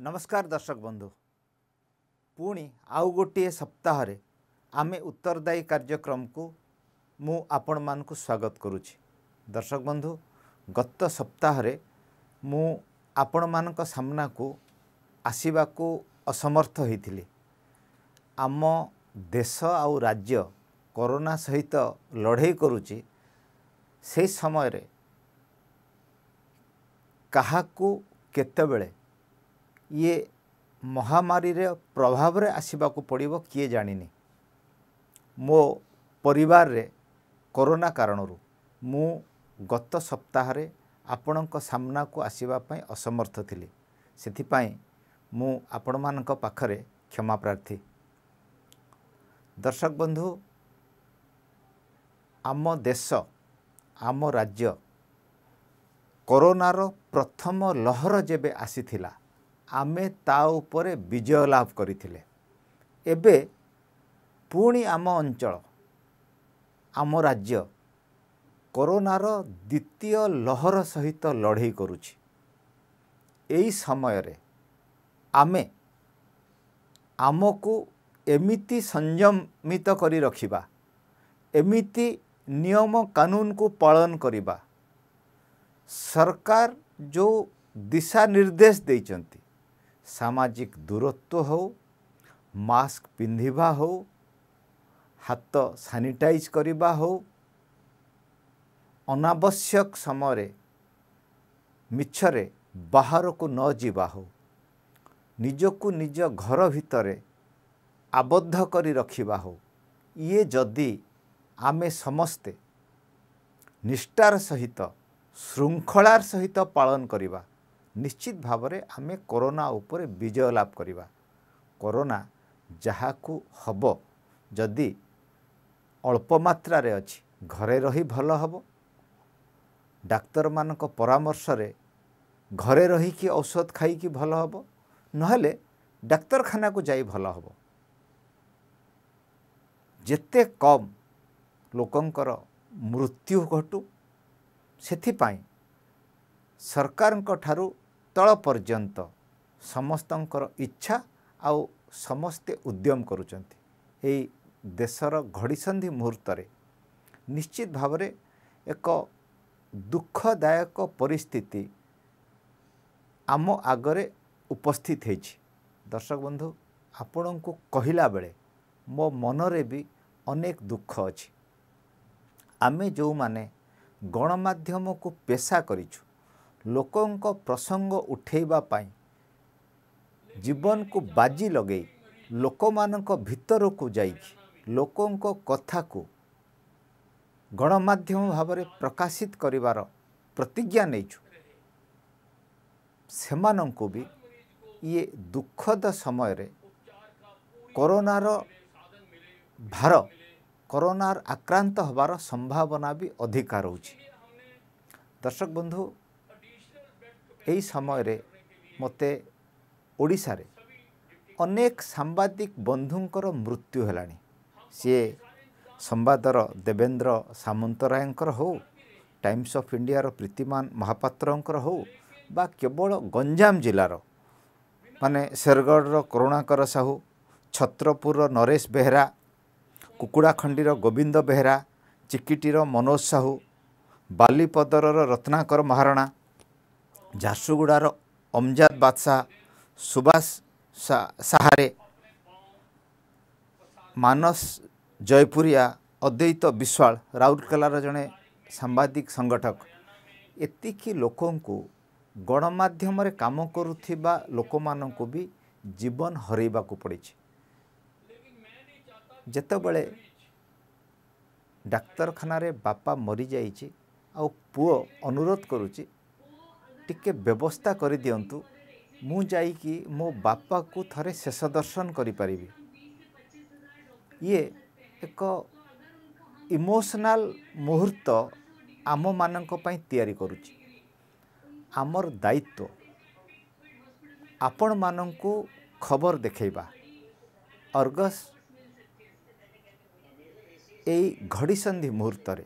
ନମସ୍କାର ଦର୍ଶକ ବନ୍ଧୁ ପୁଣି ଆଉ ଗୋଟିଏ ସପ୍ତାହରେ ଆମେ ଉତ୍ତରଦାୟୀ କାର୍ଯ୍ୟକ୍ରମକୁ ମୁଁ ଆପଣମାନଙ୍କୁ ସ୍ୱାଗତ କରୁଛି ଦର୍ଶକ ବନ୍ଧୁ ଗତ ସପ୍ତାହରେ ମୁଁ ଆପଣମାନଙ୍କ ସାମ୍ନାକୁ ଆସିବାକୁ ଅସମର୍ଥ ହୋଇଥିଲି ଆମ ଦେଶ ଆଉ ରାଜ୍ୟ କରୋନା ସହିତ ଲଢ଼େଇ କରୁଛି ସେ ସମୟରେ କାହାକୁ କେତେବେଳେ ଇଏ ମହାମାରୀର ପ୍ରଭାବରେ ଆସିବାକୁ ପଡ଼ିବ କିଏ ଜାଣିନି ମୋ ପରିବାରରେ କରୋନା କାରଣରୁ ମୁଁ ଗତ ସପ୍ତାହରେ ଆପଣଙ୍କ ସାମ୍ନାକୁ ଆସିବା ପାଇଁ ଅସମର୍ଥ ଥିଲି ସେଥିପାଇଁ ମୁଁ ଆପଣମାନଙ୍କ ପାଖରେ କ୍ଷମା ପ୍ରାର୍ଥୀ ଦର୍ଶକ ବନ୍ଧୁ ଆମ ଦେଶ ଆମ ରାଜ୍ୟ କରୋନାର ପ୍ରଥମ ଲହର ଯେବେ ଆସିଥିଲା ଆମେ ତା ଉପରେ ବିଜୟ ଲାଭ କରିଥିଲେ ଏବେ ପୁଣି ଆମ ଅଞ୍ଚଳ ଆମ ରାଜ୍ୟ କରୋନାର ଦ୍ୱିତୀୟ ଲହର ସହିତ ଲଢ଼େଇ କରୁଛି ଏଇ ସମୟରେ ଆମେ ଆମକୁ ଏମିତି ସଂଯମିତ କରି ରଖିବା ଏମିତି ନିୟମ କାନୁନକୁ ପାଳନ କରିବା ସରକାର ଯେଉଁ ଦିଶା ନିର୍ଦ୍ଦେଶ ଦେଇଛନ୍ତି ସାମାଜିକ ଦୂରତ୍ୱ ହେଉ ମାସ୍କ ପିନ୍ଧିବା ହେଉ ହାତ ସାନିଟାଇଜ୍ କରିବା ହେଉ ଅନାବଶ୍ୟକ ସମୟରେ ମିଛରେ ବାହାରକୁ ନଯିବା ହେଉ ନିଜକୁ ନିଜ ଘର ଭିତରେ ଆବଦ୍ଧ କରି ରଖିବା ହେଉ ଇଏ ଯଦି ଆମେ ସମସ୍ତେ ନିଷ୍ଠାର ସହିତ ଶୃଙ୍ଖଳାର ସହିତ ପାଳନ କରିବା ନିଶ୍ଚିତ ଭାବରେ ଆମେ କରୋନା ଉପରେ ବିଜୟ ଲାଭ କରିବା କରୋନା ଯାହାକୁ ହେବ ଯଦି ଅଳ୍ପ ମାତ୍ରାରେ ଅଛି ଘରେ ରହି ଭଲ ହେବ ଡାକ୍ତରମାନଙ୍କ ପରାମର୍ଶରେ ଘରେ ରହିକି ଔଷଧ ଖାଇକି ଭଲ ହେବ ନହେଲେ ଡାକ୍ତରଖାନାକୁ ଯାଇ ଭଲ ହେବ ଯେତେ କମ୍ ଲୋକଙ୍କର ମୃତ୍ୟୁ ଘଟୁ ସେଥିପାଇଁ ସରକାରଙ୍କ ଠାରୁ ତଳ ପର୍ଯ୍ୟନ୍ତ ସମସ୍ତଙ୍କର ଇଚ୍ଛା ଆଉ ସମସ୍ତେ ଉଦ୍ୟମ କରୁଛନ୍ତି ଏଇ ଦେଶର ଘଡ଼ିସନ୍ଧି ମୁହୂର୍ତ୍ତରେ ନିଶ୍ଚିତ ଭାବରେ ଏକ ଦୁଃଖଦାୟକ ପରିସ୍ଥିତି ଆମ ଆଗରେ ଉପସ୍ଥିତ ହୋଇଛି ଦର୍ଶକ ବନ୍ଧୁ ଆପଣଙ୍କୁ କହିଲା ବେଳେ ମୋ ମନରେ ବି ଅନେକ ଦୁଃଖ ଅଛି ଆମେ ଯେଉଁମାନେ ଗଣମାଧ୍ୟମକୁ ପେଶା କରିଛୁ ଲୋକଙ୍କ ପ୍ରସଙ୍ଗ ଉଠାଇବା ପାଇଁ ଜୀବନକୁ ବାଜି ଲଗାଇ ଲୋକମାନଙ୍କ ଭିତରକୁ ଯାଇକି ଲୋକଙ୍କ କଥାକୁ ଗଣମାଧ୍ୟମ ଭାବରେ ପ୍ରକାଶିତ କରିବାର ପ୍ରତିଜ୍ଞା ନେଇଛୁ ସେମାନଙ୍କୁ ବି ଇଏ ଦୁଃଖଦ ସମୟରେ କରୋନାର ଭାର କରୋନାର ଆକ୍ରାନ୍ତ ହେବାର ସମ୍ଭାବନା ବି ଅଧିକା ରହୁଛି ଦର୍ଶକ ବନ୍ଧୁ ଏହି ସମୟରେ ମୋତେ ଓଡ଼ିଶାରେ ଅନେକ ସାମ୍ବାଦିକ ବନ୍ଧୁଙ୍କର ମୃତ୍ୟୁ ହେଲାଣି ସିଏ ସମ୍ବାଦର ଦେବେନ୍ଦ୍ର ସାମନ୍ତରାୟଙ୍କର ହେଉ ଟାଇମ୍ସ ଅଫ୍ ଇଣ୍ଡିଆର ପ୍ରୀତିମାନ ମହାପାତ୍ରଙ୍କର ହେଉ ବା କେବଳ ଗଞ୍ଜାମ ଜିଲ୍ଲାର ମାନେ ଶେରଗଡ଼ର କରୁଣାକର ସାହୁ ଛତ୍ରପୁରର ନରେଶ ବେହେରା କୁକୁଡ଼ାଖଣ୍ଡିର ଗୋବିନ୍ଦ ବେହେରା ଚିକିଟିର ମନୋଜ ସାହୁ ବାଲିପଦରର ରତ୍ନାକର ମହାରଣା ଝାରସୁଗୁଡ଼ାର ଅମଜାଦ ବାଦଶାହ ସୁବାସ ସାହାରେ ମାନସ ଜୟପୁରିଆ ଅଦ୍ୱୈତ ବିଶ୍ୱାଳ ରାଉରକେଲାର ଜଣେ ସାମ୍ବାଦିକ ସଂଗଠକ ଏତିକି ଲୋକଙ୍କୁ ଗଣମାଧ୍ୟମରେ କାମ କରୁଥିବା ଲୋକମାନଙ୍କୁ ବି ଜୀବନ ହରାଇବାକୁ ପଡ଼ିଛି ଯେତେବେଳେ ଡାକ୍ତରଖାନାରେ ବାପା ମରିଯାଇଛି ଆଉ ପୁଅ ଅନୁରୋଧ କରୁଛି ଟିକେ ବ୍ୟବସ୍ଥା କରିଦିଅନ୍ତୁ ମୁଁ ଯାଇକି ମୋ ବାପାକୁ ଥରେ ଶେଷ ଦର୍ଶନ କରିପାରିବି ଇଏ ଏକ ଇମୋସନାଲ୍ ମୁହୂର୍ତ୍ତ ଆମମାନଙ୍କ ପାଇଁ ତିଆରି କରୁଛି ଆମର ଦାୟିତ୍ୱ ଆପଣମାନଙ୍କୁ ଖବର ଦେଖାଇବା ଅର୍ଗସ୍ ଏଇ ଘଡ଼ିସନ୍ଧି ମୁହୂର୍ତ୍ତରେ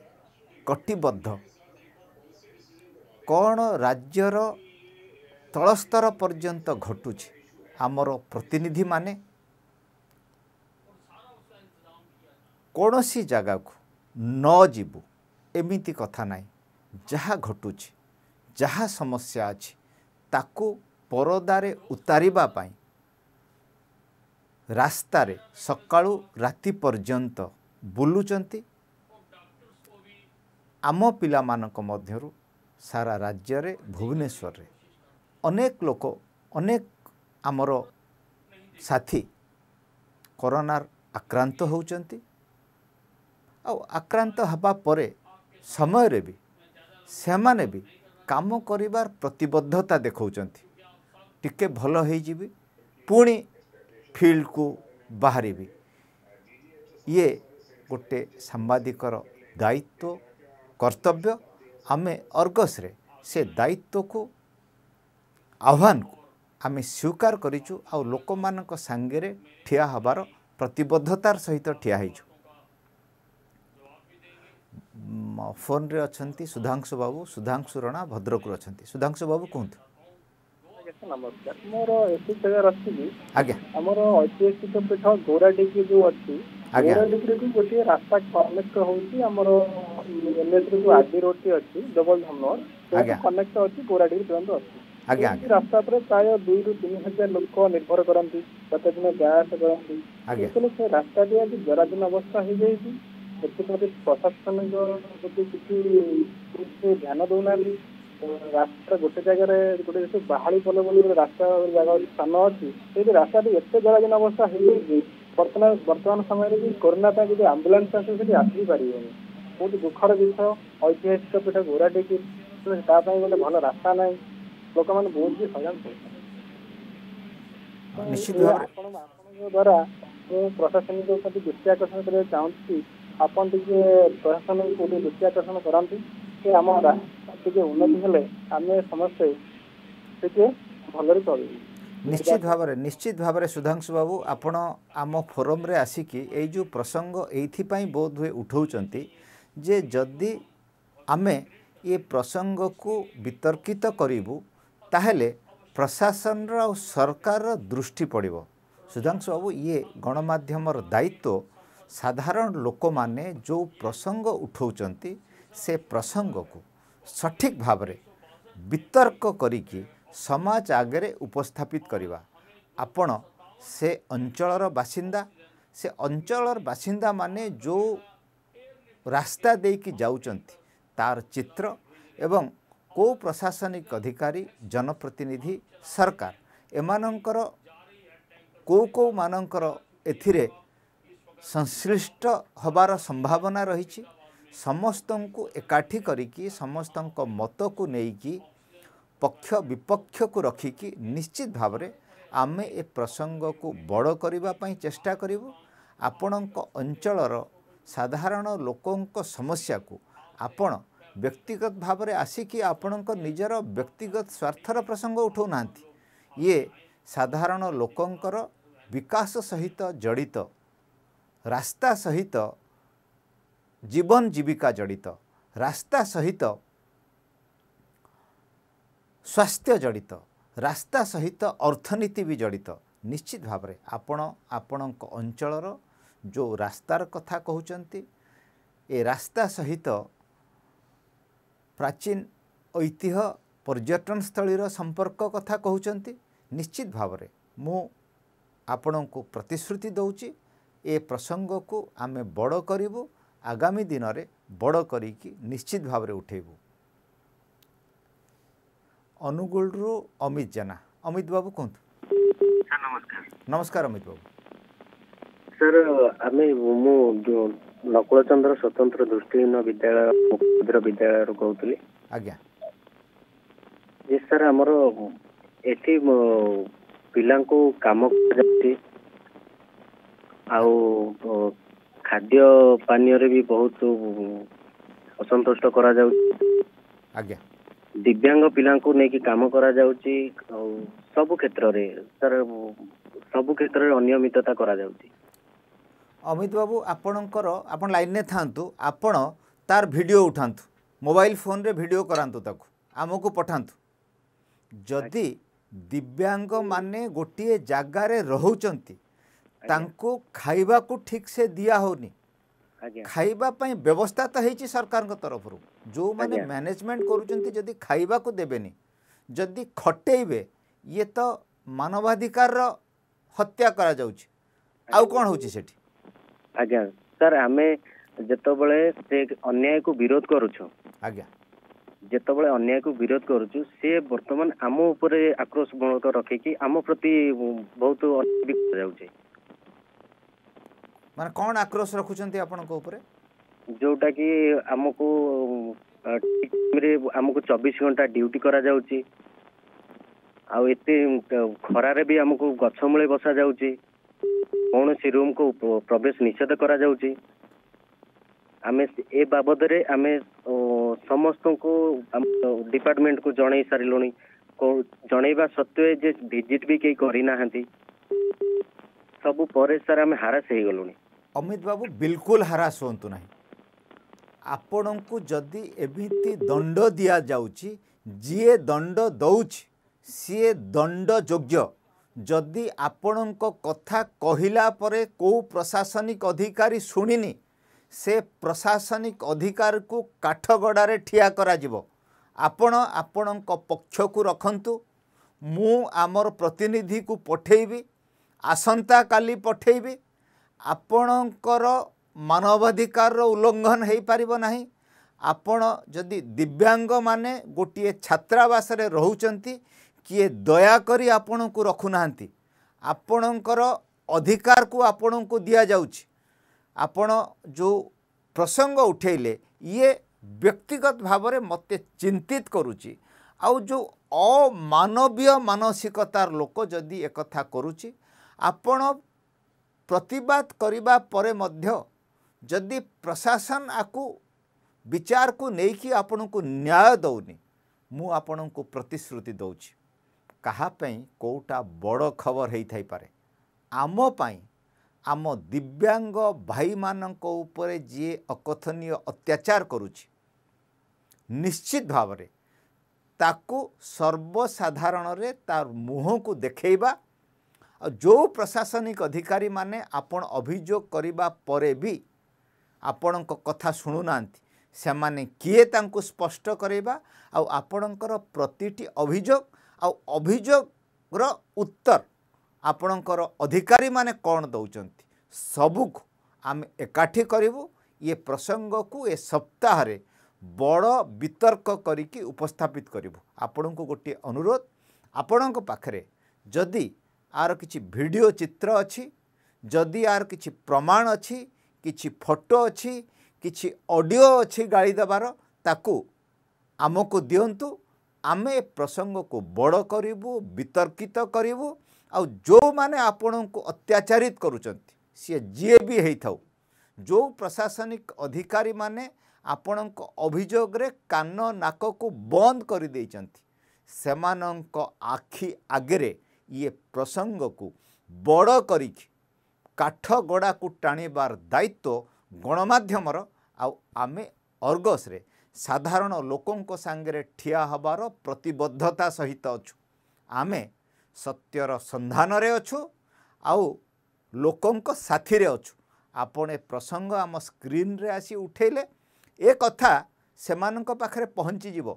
କଟିବଦ୍ଧ କ'ଣ ରାଜ୍ୟର ତଳସ୍ତର ପର୍ଯ୍ୟନ୍ତ ଘଟୁଛି ଆମର ପ୍ରତିନିଧିମାନେ କୌଣସି ଜାଗାକୁ ନ ଯିବୁ ଏମିତି କଥା ନାହିଁ ଯାହା ଘଟୁଛି ଯାହା ସମସ୍ୟା ଅଛି ତାକୁ ପରଦାରେ ଉତାରିବା ପାଇଁ ରାସ୍ତାରେ ସକାଳୁ ରାତି ପର୍ଯ୍ୟନ୍ତ ବୁଲୁଛନ୍ତି ଆମ ପିଲାମାନଙ୍କ ମଧ୍ୟରୁ ସାରା ରାଜ୍ୟରେ ଭୁବନେଶ୍ୱରରେ ଅନେକ ଲୋକ ଅନେକ ଆମର ସାଥି କରୋନାର ଆକ୍ରାନ୍ତ ହେଉଛନ୍ତି ଆଉ ଆକ୍ରାନ୍ତ ହେବା ପରେ ସମୟରେ ବି ସେମାନେ ବି କାମ କରିବାର ପ୍ରତିବଦ୍ଧତା ଦେଖାଉଛନ୍ତି ଟିକେ ଭଲ ହୋଇଯିବି ପୁଣି ଫିଲ୍ଡକୁ ବାହାରିବି ଇଏ ଗୋଟେ ସାମ୍ବାଦିକର ଦାୟିତ୍ୱ କର୍ତ୍ତବ୍ୟ ଆମେ ଅର୍ଗସରେ ସେ ଦାୟିତ୍ୱକୁ ଆହ୍ୱାନକୁ ଆମେ ସ୍ୱୀକାର କରିଛୁ ଆଉ ଲୋକମାନଙ୍କ ସାଙ୍ଗରେ ଠିଆ ହେବାର ପ୍ରତିବଦ୍ଧତାର ସହିତ ଠିଆ ହେଇଛୁ ଫୋନ୍ରେ ଅଛନ୍ତି ସୁଧାଂଶୁ ବାବୁ ସୁଧାଂଶୁ ରଣା ଭଦ୍ରକରୁ ଅଛନ୍ତି ସୁଧାଂଶୁ ବାବୁ କୁହନ୍ତୁ ନମସ୍କାର ମୋର ଏତେ ଆମର ଐତିହାସିକ ପୀଠ ଗୋରାଡିଗ୍ରୀ ଯୋଉ ଅଛି ଗୋରାଡିଗ୍ରୀକୁ ଗୋଟିଏ ରାସ୍ତା କନେକ୍ଟ ହଉଛି ଆମର ଏନ୍ଏସ୍ରୁ ଯୋଉ ଆର୍ଡି ରୋଡ୍ଟି ଅଛି ଡବଲ ଧାମ ରୋଡ୍ ସେଇଠି କନେକ୍ଟ ଅଛି କୋରାଡିରୁ ତୁରନ୍ତ ଅଛି ଆଜ୍ଞା ରାସ୍ତା ଉପରେ ପ୍ରାୟ ଦୁଇରୁ ତିନି ହଜାର ଲୋକ ନିର୍ଭର କରନ୍ତି ପ୍ରତିଦିନ ଯାଆସ କରନ୍ତି କିନ୍ତୁ ସେ ରାସ୍ତାଟି ଆଜି ଜରାଜୀର୍ଣ୍ଣ ଅବସ୍ଥା ହେଇଯାଇଛି ସେଥିପ୍ରତି ପ୍ରଶାସନିକ ପ୍ରତି କିଛି ଧ୍ୟାନ ଦେଉନାହାନ୍ତି ରାସ୍ତା ଗୋଟେ ଜାଗାରେ ଗୋଟେ ଯୋଉ ବାହାଳି ପଲ ବୋଲି ଗୋଟେ ରାସ୍ତା ଜାଗା ସ୍ଥାନ ଅଛି ସେଇଠି ରାସ୍ତାଟି ଏତେ ଜରାଜୀର୍ଣ୍ଣ ଅବସ୍ଥା ହେଇଯାଇଛି ବର୍ତ୍ତମାନ ବର୍ତ୍ତମାନ ସମୟରେ ବି କରୋନା ପାଇଁ ଯଦି ଆମ୍ବୁଲାନ୍ସ ଆସେ ସେଠି ଆସିପାରିବନି ବହୁତ ଦୁଃଖର ଜିନିଷ ଐତିହାସିକ ପୀଠ ଘୋରାଟେକି ତା ପାଇଁ ଗୋଟେ ଭଲ ରାସ୍ତା ନାହିଁ ଲୋକମାନେ ବହୁତ ବି ହଇରାଣ କରୁଛନ୍ତି ଆପଣ ଆପଣଙ୍କ ଦ୍ୱାରା ମୁଁ ପ୍ରଶାସନିକ ପ୍ରତି ଦୃଷ୍ଟି ଆକର୍ଷଣ କରିବାକୁ ଚାହୁଁଛି ଆପଣ ଟିକେ ପ୍ରଶାସନକୁ ଟିକେ ଦୃଷ୍ଟି ଆକର୍ଷଣ କରନ୍ତି କି ଆମ ରାସ୍ତା ଟିକେ ଉନ୍ନତି ହେଲେ ଆମେ ସମସ୍ତେ ଟିକେ ଭଲରେ ଚଳିବୁ ନିଶ୍ଚିତ ଭାବରେ ନିଶ୍ଚିତ ଭାବରେ ସୁଧାଂଶୁ ବାବୁ ଆପଣ ଆମ ଫୋରମ୍ରେ ଆସିକି ଏଇ ଯେଉଁ ପ୍ରସଙ୍ଗ ଏଇଥିପାଇଁ ବୋଧ ହୁଏ ଉଠାଉଛନ୍ତି ଯେ ଯଦି ଆମେ ଏ ପ୍ରସଙ୍ଗକୁ ବିତର୍କିତ କରିବୁ ତାହେଲେ ପ୍ରଶାସନର ଆଉ ସରକାରର ଦୃଷ୍ଟି ପଡ଼ିବ ସୁଧାଂଶୁ ବାବୁ ଇଏ ଗଣମାଧ୍ୟମର ଦାୟିତ୍ୱ ସାଧାରଣ ଲୋକମାନେ ଯେଉଁ ପ୍ରସଙ୍ଗ ଉଠାଉଛନ୍ତି ସେ ପ୍ରସଙ୍ଗକୁ ସଠିକ୍ ଭାବରେ ବିତର୍କ କରିକି ସମାଜ ଆଗରେ ଉପସ୍ଥାପିତ କରିବା ଆପଣ ସେ ଅଞ୍ଚଳର ବାସିନ୍ଦା ସେ ଅଞ୍ଚଳର ବାସିନ୍ଦାମାନେ ଯେଉଁ ରାସ୍ତା ଦେଇକି ଯାଉଛନ୍ତି ତା'ର ଚିତ୍ର ଏବଂ କେଉଁ ପ୍ରଶାସନିକ ଅଧିକାରୀ ଜନପ୍ରତିନିଧି ସରକାର ଏମାନଙ୍କର କେଉଁ କେଉଁ ମାନଙ୍କର ଏଥିରେ ସଂଶ୍ଲିଷ୍ଟ ହେବାର ସମ୍ଭାବନା ରହିଛି ସମସ୍ତଙ୍କୁ ଏକାଠି କରିକି ସମସ୍ତଙ୍କ ମତକୁ ନେଇକି ପକ୍ଷ ବିପକ୍ଷକୁ ରଖିକି ନିଶ୍ଚିତ ଭାବରେ ଆମେ ଏ ପ୍ରସଙ୍ଗକୁ ବଡ଼ କରିବା ପାଇଁ ଚେଷ୍ଟା କରିବୁ ଆପଣଙ୍କ ଅଞ୍ଚଳର ସାଧାରଣ ଲୋକଙ୍କ ସମସ୍ୟାକୁ ଆପଣ ବ୍ୟକ୍ତିଗତ ଭାବରେ ଆସିକି ଆପଣଙ୍କ ନିଜର ବ୍ୟକ୍ତିଗତ ସ୍ୱାର୍ଥର ପ୍ରସଙ୍ଗ ଉଠାଉନାହାନ୍ତି ଇଏ ସାଧାରଣ ଲୋକଙ୍କର ବିକାଶ ସହିତ ଜଡ଼ିତ ରାସ୍ତା ସହିତ ଜୀବନ ଜୀବିକା ଜଡ଼ିତ ରାସ୍ତା ସହିତ ସ୍ୱାସ୍ଥ୍ୟ ଜଡ଼ିତ ରାସ୍ତା ସହିତ ଅର୍ଥନୀତି ବି ଜଡ଼ିତ ନିଶ୍ଚିତ ଭାବରେ ଆପଣ ଆପଣଙ୍କ ଅଞ୍ଚଳର ଯେଉଁ ରାସ୍ତାର କଥା କହୁଛନ୍ତି ଏ ରାସ୍ତା ସହିତ ପ୍ରାଚୀନ ଐତିହ୍ୟ ପର୍ଯ୍ୟଟନସ୍ଥଳୀର ସମ୍ପର୍କ କଥା କହୁଛନ୍ତି ନିଶ୍ଚିତ ଭାବରେ ମୁଁ ଆପଣଙ୍କୁ ପ୍ରତିଶ୍ରୁତି ଦେଉଛି ଏ ପ୍ରସଙ୍ଗକୁ ଆମେ ବଡ଼ କରିବୁ ଆଗାମୀ ଦିନରେ ବଡ଼ କରିକି ନିଶ୍ଚିତ ଭାବରେ ଉଠାଇବୁ ଅନୁଗୁଳରୁ ଅମିତ ଜେନା ଅମିତ ବାବୁ କୁହନ୍ତୁ ନମସ୍କାର ଅମିତ ବାବୁ ସାର ଆମେ ମୁଁ ନକୁଳ ଚନ୍ଦ୍ର ସ୍ୱତନ୍ତ୍ର ଦୃଷ୍ଟିହୀନ ବିଦ୍ୟାଳୟ ବିଦ୍ୟାଳୟରୁ କହୁଥିଲି ଆଜ୍ଞା ଯେ ସାର ଆମର ଏଠି ପିଲାଙ୍କୁ କାମ କରାଯାଉଛି ଆଉ ଖାଦ୍ୟ ପାନୀୟ ରେ ବି ବହୁତ ଅସନ୍ତୁଷ୍ଟ କରାଯାଉଛି ଆଜ୍ଞା ଦିବ୍ୟାଙ୍ଗ ପିଲାଙ୍କୁ ନେଇକି କାମ କରାଯାଉଛି ଆଉ ସବୁ କ୍ଷେତ୍ରରେ ସାର ସବୁ କ୍ଷେତ୍ରରେ ଅନିୟମିତତା କରାଯାଉଛି ଅମିତ ବାବୁ ଆପଣଙ୍କର ଆପଣ ଲାଇନ୍ରେ ଥାଆନ୍ତୁ ଆପଣ ତାର ଭିଡ଼ିଓ ଉଠାନ୍ତୁ ମୋବାଇଲ୍ ଫୋନ୍ରେ ଭିଡ଼ିଓ କରାନ୍ତୁ ତାକୁ ଆମକୁ ପଠାନ୍ତୁ ଯଦି ଦିବ୍ୟାଙ୍ଗମାନେ ଗୋଟିଏ ଜାଗାରେ ରହୁଛନ୍ତି ତାଙ୍କୁ ଖାଇବାକୁ ଠିକ୍ସେ ଦିଆହେଉନି ଖାଇବା ପାଇଁ ବ୍ୟବସ୍ଥା ତ ହେଇଛି ସରକାରଙ୍କ ତରଫରୁ ଯେଉଁମାନେ ମ୍ୟାନେଜମେଣ୍ଟ କରୁଛନ୍ତି ଯଦି ଖାଇବାକୁ ଦେବେନି ଯଦି ଖଟେଇବେ ଇଏ ତ ମାନବାଧିକାରର ହତ୍ୟା କରାଯାଉଛି ଆଉ କ'ଣ ହେଉଛି ସେଠି ଆଜ୍ଞା ସାର୍ ଆମେ ଯେତେବେଳେ ସେ ଅନ୍ୟାୟକୁ ବିରୋଧ କରୁଛୁ ଆଜ୍ଞା ଯେତେବେଳେ ଅନ୍ୟାୟକୁ ବିରୋଧ କରୁଛୁ ସେ ବର୍ତ୍ତମାନ ଆମ ଉପରେ ଆକ୍ରୋଶ ମୂଳକ ରଖିକି ଆମ ପ୍ରତି ବହୁତ ଯାଉଛି ମାନେ କ'ଣ ଆକ୍ରୋଶ ରଖୁଛନ୍ତି ଆପଣଙ୍କ ଉପରେ ଯୋଉଟା କି ଆମକୁ ଆମକୁ ଚବିଶ ଘଣ୍ଟା ଡ୍ୟୁଟି କରାଯାଉଛି ଆଉ ଏତେ ଖରାରେ ବି ଆମକୁ ଗଛ ମୂଳେ ବସାଯାଉଛି କୌଣସି ରୁମ୍କୁ ପ୍ରବେଶ ନିଷେଧ କରାଯାଉଛି ଆମେ ଏ ବାବଦରେ ଆମେ ସମସ୍ତଙ୍କୁ ଡିପାର୍ଟମେଣ୍ଟକୁ ଜଣେଇ ସାରିଲୁଣି ଜଣେଇବା ସତ୍ତ୍ୱେ ଯେ ଭିଜିଟ୍ ବି କେହି କରିନାହାନ୍ତି ସବୁ ପରେ ସାର୍ ଆମେ ହାରାସ ହେଇଗଲୁଣି ଅମିତ ବାବୁ ବିଲକୁଲ ହାରାସ ହୁଅନ୍ତୁ ନାହିଁ ଆପଣଙ୍କୁ ଯଦି ଏମିତି ଦଣ୍ଡ ଦିଆଯାଉଛି ଯିଏ ଦଣ୍ଡ ଦେଉଛି ସିଏ ଦଣ୍ଡ ଯୋଗ୍ୟ ଯଦି ଆପଣଙ୍କ କଥା କହିଲା ପରେ କେଉଁ ପ୍ରଶାସନିକ ଅଧିକାରୀ ଶୁଣିନି ସେ ପ୍ରଶାସନିକ ଅଧିକାରକୁ କାଠଗଡ଼ାରେ ଠିଆ କରାଯିବ ଆପଣ ଆପଣଙ୍କ ପକ୍ଷକୁ ରଖନ୍ତୁ ମୁଁ ଆମର ପ୍ରତିନିଧିକୁ ପଠେଇବି ଆସନ୍ତାକାଲି ପଠେଇବି ଆପଣଙ୍କର ମାନବାଧିକାରର ଉଲ୍ଲଙ୍ଘନ ହୋଇପାରିବ ନାହିଁ ଆପଣ ଯଦି ଦିବ୍ୟାଙ୍ଗମାନେ ଗୋଟିଏ ଛାତ୍ରାବାସରେ ରହୁଛନ୍ତି କିଏ ଦୟାକରି ଆପଣଙ୍କୁ ରଖୁନାହାନ୍ତି ଆପଣଙ୍କର ଅଧିକାରକୁ ଆପଣଙ୍କୁ ଦିଆଯାଉଛି ଆପଣ ଯେଉଁ ପ୍ରସଙ୍ଗ ଉଠାଇଲେ ଇଏ ବ୍ୟକ୍ତିଗତ ଭାବରେ ମୋତେ ଚିନ୍ତିତ କରୁଛି ଆଉ ଯେଉଁ ଅମାନବୀୟ ମାନସିକତାର ଲୋକ ଯଦି ଏକଥା କରୁଛି ଆପଣ ପ୍ରତିବାଦ କରିବା ପରେ ମଧ୍ୟ ଯଦି ପ୍ରଶାସନ ଆକୁ ବିଚାରକୁ ନେଇକି ଆପଣଙ୍କୁ ନ୍ୟାୟ ଦେଉନି ମୁଁ ଆପଣଙ୍କୁ ପ୍ରତିଶ୍ରୁତି ଦେଉଛି କାହା ପାଇଁ କେଉଁଟା ବଡ଼ ଖବର ହେଇଥାଇପାରେ ଆମ ପାଇଁ ଆମ ଦିବ୍ୟାଙ୍ଗ ଭାଇମାନଙ୍କ ଉପରେ ଯିଏ ଅକଥନୀୟ ଅତ୍ୟାଚାର କରୁଛି ନିଶ୍ଚିତ ଭାବରେ ତାକୁ ସର୍ବସାଧାରଣରେ ତାର ମୁହଁକୁ ଦେଖେଇବା ଆଉ ଯେଉଁ ପ୍ରଶାସନିକ ଅଧିକାରୀମାନେ ଆପଣ ଅଭିଯୋଗ କରିବା ପରେ ବି ଆପଣଙ୍କ କଥା ଶୁଣୁନାହାନ୍ତି ସେମାନେ କିଏ ତାଙ୍କୁ ସ୍ପଷ୍ଟ କରେଇବା ଆଉ ଆପଣଙ୍କର ପ୍ରତିଟି ଅଭିଯୋଗ ଆଉ ଅଭିଯୋଗର ଉତ୍ତର ଆପଣଙ୍କର ଅଧିକାରୀମାନେ କ'ଣ ଦେଉଛନ୍ତି ସବୁକୁ ଆମେ ଏକାଠି କରିବୁ ଇଏ ପ୍ରସଙ୍ଗକୁ ଏ ସପ୍ତାହରେ ବଡ଼ ବିତର୍କ କରିକି ଉପସ୍ଥାପିତ କରିବୁ ଆପଣଙ୍କୁ ଗୋଟିଏ ଅନୁରୋଧ ଆପଣଙ୍କ ପାଖରେ ଯଦି ଆର କିଛି ଭିଡ଼ିଓ ଚିତ୍ର ଅଛି ଯଦି ଆର କିଛି ପ୍ରମାଣ ଅଛି କିଛି ଫଟୋ ଅଛି କିଛି ଅଡ଼ିଓ ଅଛି ଗାଳି ଦେବାର ତାକୁ ଆମକୁ ଦିଅନ୍ତୁ ଆମେ ଏ ପ୍ରସଙ୍ଗକୁ ବଡ଼ କରିବୁ ବିତର୍କିତ କରିବୁ ଆଉ ଯେଉଁମାନେ ଆପଣଙ୍କୁ ଅତ୍ୟାଚାରିତ କରୁଛନ୍ତି ସିଏ ଯିଏ ବି ହେଇଥାଉ ଯେଉଁ ପ୍ରଶାସନିକ ଅଧିକାରୀମାନେ ଆପଣଙ୍କ ଅଭିଯୋଗରେ କାନ ନାକକୁ ବନ୍ଦ କରିଦେଇଛନ୍ତି ସେମାନଙ୍କ ଆଖି ଆଗରେ ଇଏ ପ୍ରସଙ୍ଗକୁ ବଡ଼ କରିକି କାଠ ଗଡ଼ାକୁ ଟାଣିବାର ଦାୟିତ୍ୱ ଗଣମାଧ୍ୟମର ଆଉ ଆମେ ଅର୍ଗସରେ ସାଧାରଣ ଲୋକଙ୍କ ସାଙ୍ଗରେ ଠିଆ ହେବାର ପ୍ରତିବଦ୍ଧତା ସହିତ ଅଛୁ ଆମେ ସତ୍ୟର ସନ୍ଧାନରେ ଅଛୁ ଆଉ ଲୋକଙ୍କ ସାଥିରେ ଅଛୁ ଆପଣ ଏ ପ୍ରସଙ୍ଗ ଆମ ସ୍କ୍ରିନ୍ରେ ଆସି ଉଠେଇଲେ ଏ କଥା ସେମାନଙ୍କ ପାଖରେ ପହଞ୍ଚିଯିବ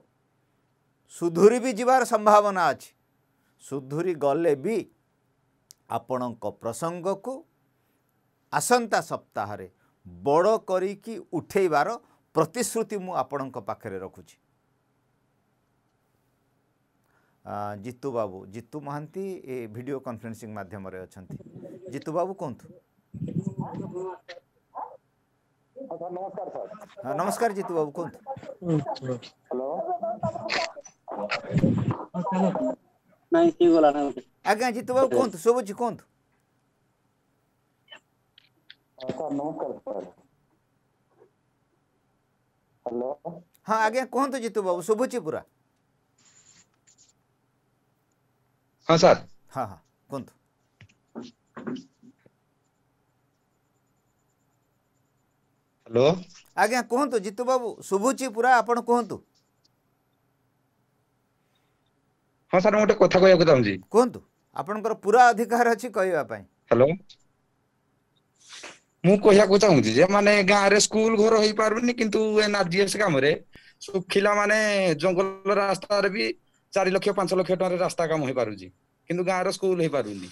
ସୁଧୁରି ବି ଯିବାର ସମ୍ଭାବନା ଅଛି ସୁଧୁରି ଗଲେ ବି ଆପଣଙ୍କ ପ୍ରସଙ୍ଗକୁ ଆସନ୍ତା ସପ୍ତାହରେ ବଡ଼ କରିକି ଉଠେଇବାର ପ୍ରତିଶ୍ରୁତି ମୁଁ ଆପଣଙ୍କ ପାଖରେ ରଖୁଛି ଜିତୁ ବାବୁ ଜିତୁ ମହାନ୍ତି ଏ ଭିଡ଼ିଓ କନଫରେନ୍ସିଂ ମାଧ୍ୟମରେ ଅଛନ୍ତି ଜିତୁ ବାବୁ କୁହନ୍ତୁ ନମସ୍କାର ଜିତୁ ବାବୁ କୁହନ୍ତୁ ଆଜ୍ଞା ଜିତୁ ବାବୁ କୁହନ୍ତୁ ଶୁଭୁଛି କୁହନ୍ତୁ ନମସ୍କାର ହ୍ୟାଲୋ ହଁ ଆଜ୍ଞା କୁହନ୍ତୁ ଜିତୁ ବାବୁ ଶୁଭୁଛି ପୁରା ହଁ ସାର୍ ହଁ ହଁ କୁହନ୍ତୁ ହ୍ୟାଲୋ ଆଜ୍ଞା କୁହନ୍ତୁ ଜିତୁ ବାବୁ ଶୁଭୁଛି ପୁରା ଆପଣ କୁହନ୍ତୁ ହଁ ସାର୍ ମୁଁ ଗୋଟେ କଥା କହିବାକୁ ଚାହୁଁଛି କୁହନ୍ତୁ ଆପଣଙ୍କର ପୁରା ଅଧିକାର ଅଛି କହିବା ପାଇଁ ହ୍ୟାଲୋ ମୁଁ କହିବାକୁ ଚାହୁଁଛି ଯେ ମାନେ ଗାଁରେ ସ୍କୁଲ ଘର ହେଇପାରୁନି କିନ୍ତୁ ଏନ୍ଆରଜିଏସ୍ କାମରେ ଶୁଖିଲାମାନେ ଜଙ୍ଗଲ ରାସ୍ତାରେ ବି ଚାରି ଲକ୍ଷ ପାଞ୍ଚ ଲକ୍ଷ ଟଙ୍କାରେ ରାସ୍ତା କାମ ହେଇପାରୁଛି କିନ୍ତୁ ଗାଁର ସ୍କୁଲ ହେଇପାରୁନି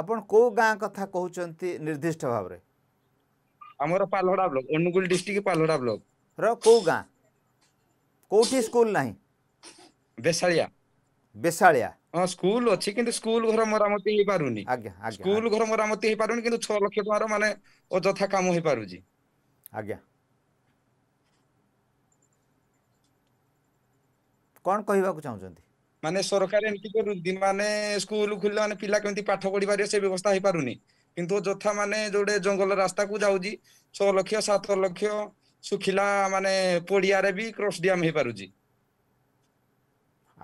ଆପଣ କୋଉ ଗାଁ କଥା କହୁଛନ୍ତି ନିର୍ଦ୍ଦିଷ୍ଟ ଭାବରେ ଆମର ପାଲହଡ଼ା ବ୍ଲକ ଅନୁଗୁଳ ଡିଷ୍ଟ୍ରିକ୍ଟ ପାଲହଡ଼ା ବ୍ଲକର କୋଉ ଗାଁ କୋଉଠି ସ୍କୁଲ ନାହିଁ ବେଶାଳିଆ ବେଶାଳିଆ ହଁ ସ୍କୁଲ ଅଛି କିନ୍ତୁ ସ୍କୁଲ ଘର ମରାମତି ହେଇପାରୁନି ସ୍କୁଲ ଘର ମରାମତି ହେଇପାରୁନି କିନ୍ତୁ ଛଅ ଲକ୍ଷ ଟଙ୍କାର ମାନେ ଅଯଥା କାମ ହେଇପାରୁଛି ଆଜ୍ଞା କ'ଣ କହିବାକୁ ଚାହୁଁଛନ୍ତି ମାନେ ସରକାର ଏମିତି କରୁଛନ୍ତି ମାନେ ସ୍କୁଲ ଖୋଲିଲେ ମାନେ ପିଲା କେମିତି ପାଠ ପଢି ପାରିବେ ସେ ବ୍ୟବସ୍ଥା ହେଇପାରୁନି କିନ୍ତୁ ଯଥା ମାନେ ଯୋଉଟେ ଜଙ୍ଗଲ ରାସ୍ତାକୁ ଯାଉଛି ଛଅ ଲକ୍ଷ ସାତ ଲକ୍ଷ ଶୁଖିଲା ମାନେ ପଡିଆରେ ବି କ୍ରସ ଡ୍ୟାମ୍ ହେଇପାରୁଛି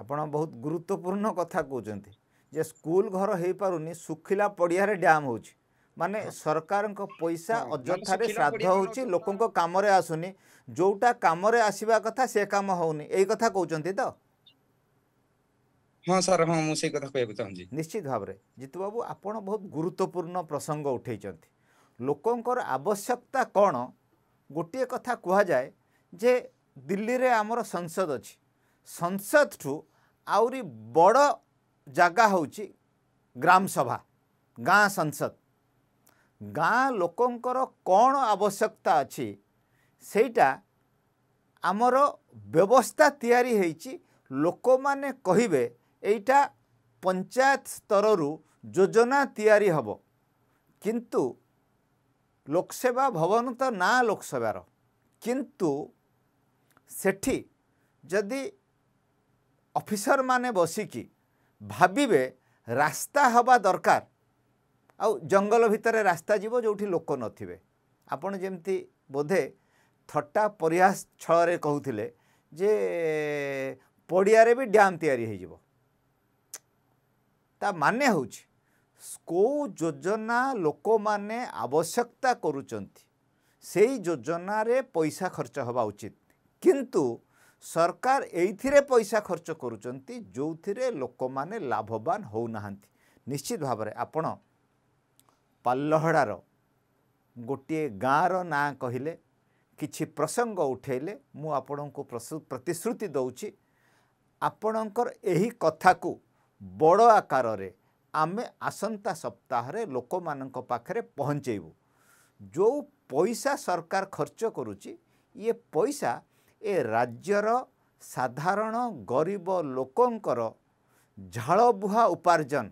ଆପଣ ବହୁତ ଗୁରୁତ୍ୱପୂର୍ଣ୍ଣ କଥା କହୁଛନ୍ତି ଯେ ସ୍କୁଲ ଘର ହେଇପାରୁନି ଶୁଖିଲା ପଡ଼ିଆରେ ଡ୍ୟାମ୍ ହେଉଛି ମାନେ ସରକାରଙ୍କ ପଇସା ଅଯଥାରେ ଶ୍ରାଦ୍ଧ ହେଉଛି ଲୋକଙ୍କ କାମରେ ଆସୁନି ଯେଉଁଟା କାମରେ ଆସିବା କଥା ସେ କାମ ହଉନି ଏଇ କଥା କହୁଛନ୍ତି ତ ହଁ ସାର୍ ହଁ ମୁଁ ସେଇ କଥା କହିବାକୁ ଚାହୁଁଛି ନିଶ୍ଚିତ ଭାବରେ ଜିତୁ ବାବୁ ଆପଣ ବହୁତ ଗୁରୁତ୍ୱପୂର୍ଣ୍ଣ ପ୍ରସଙ୍ଗ ଉଠାଇଛନ୍ତି ଲୋକଙ୍କର ଆବଶ୍ୟକତା କ'ଣ ଗୋଟିଏ କଥା କୁହାଯାଏ ଯେ ଦିଲ୍ଲୀରେ ଆମର ସଂସଦ ଅଛି ସଂସଦ ଠୁ ଆହୁରି ବଡ଼ ଜାଗା ହେଉଛି ଗ୍ରାମସଭା ଗାଁ ସଂସଦ ଗାଁ ଲୋକଙ୍କର କ'ଣ ଆବଶ୍ୟକତା ଅଛି ସେଇଟା ଆମର ବ୍ୟବସ୍ଥା ତିଆରି ହେଇଛି ଲୋକମାନେ କହିବେ ଏଇଟା ପଞ୍ଚାୟତ ସ୍ତରରୁ ଯୋଜନା ତିଆରି ହେବ କିନ୍ତୁ ଲୋକସେବା ଭବନ ତ ନା ଲୋକସେବାର କିନ୍ତୁ ସେଠି ଯଦି ଅଫିସରମାନେ ବସିକି ଭାବିବେ ରାସ୍ତା ହେବା ଦରକାର ଆଉ ଜଙ୍ଗଲ ଭିତରେ ରାସ୍ତା ଯିବ ଯେଉଁଠି ଲୋକ ନଥିବେ ଆପଣ ଯେମିତି ବୋଧେ ଥଟ୍ଟା ପରିହାସ ଛଳରେ କହୁଥିଲେ ଯେ ପଡ଼ିଆରେ ବି ଡ୍ୟାମ୍ ତିଆରି ହୋଇଯିବ ତା ମାନେ ହେଉଛି କେଉଁ ଯୋଜନା ଲୋକମାନେ ଆବଶ୍ୟକତା କରୁଛନ୍ତି ସେଇ ଯୋଜନାରେ ପଇସା ଖର୍ଚ୍ଚ ହେବା ଉଚିତ କିନ୍ତୁ ସରକାର ଏଇଥିରେ ପଇସା ଖର୍ଚ୍ଚ କରୁଛନ୍ତି ଯେଉଁଥିରେ ଲୋକମାନେ ଲାଭବାନ ହେଉନାହାନ୍ତି ନିଶ୍ଚିତ ଭାବରେ ଆପଣ ପାଲହଡ଼ାର ଗୋଟିଏ ଗାଁର ନାଁ କହିଲେ କିଛି ପ୍ରସଙ୍ଗ ଉଠାଇଲେ ମୁଁ ଆପଣଙ୍କୁ ପ୍ରତିଶ୍ରୁତି ଦେଉଛି ଆପଣଙ୍କର ଏହି କଥାକୁ ବଡ଼ ଆକାରରେ ଆମେ ଆସନ୍ତା ସପ୍ତାହରେ ଲୋକମାନଙ୍କ ପାଖରେ ପହଞ୍ଚାଇବୁ ଯେଉଁ ପଇସା ସରକାର ଖର୍ଚ୍ଚ କରୁଛି ଇଏ ପଇସା ଏ ରାଜ୍ୟର ସାଧାରଣ ଗରିବ ଲୋକଙ୍କର ଝାଳବୁହା ଉପାର୍ଜନ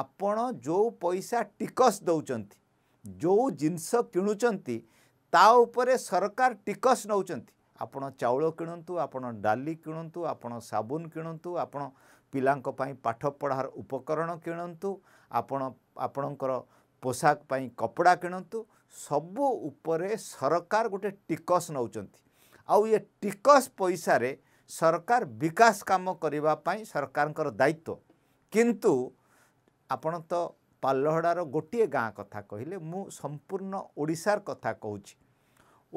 ଆପଣ ଯେଉଁ ପଇସା ଟିକସ ଦେଉଛନ୍ତି ଯେଉଁ ଜିନିଷ କିଣୁଛନ୍ତି ତା ଉପରେ ସରକାର ଟିକସ ନେଉଛନ୍ତି ଆପଣ ଚାଉଳ କିଣନ୍ତୁ ଆପଣ ଡାଲି କିଣନ୍ତୁ ଆପଣ ସାବୁନ କିଣନ୍ତୁ ଆପଣ ପିଲାଙ୍କ ପାଇଁ ପାଠପଢ଼ାର ଉପକରଣ କିଣନ୍ତୁ ଆପଣ ଆପଣଙ୍କର ପୋଷାକ ପାଇଁ କପଡ଼ା କିଣନ୍ତୁ ସବୁ ଉପରେ ସରକାର ଗୋଟେ ଟିକସ ନେଉଛନ୍ତି ଆଉ ଏ ଟିକସ ପଇସାରେ ସରକାର ବିକାଶ କାମ କରିବା ପାଇଁ ସରକାରଙ୍କର ଦାୟିତ୍ୱ କିନ୍ତୁ ଆପଣ ତ ପାଲହଡ଼ାର ଗୋଟିଏ ଗାଁ କଥା କହିଲେ ମୁଁ ସମ୍ପୂର୍ଣ୍ଣ ଓଡ଼ିଶାର କଥା କହୁଛି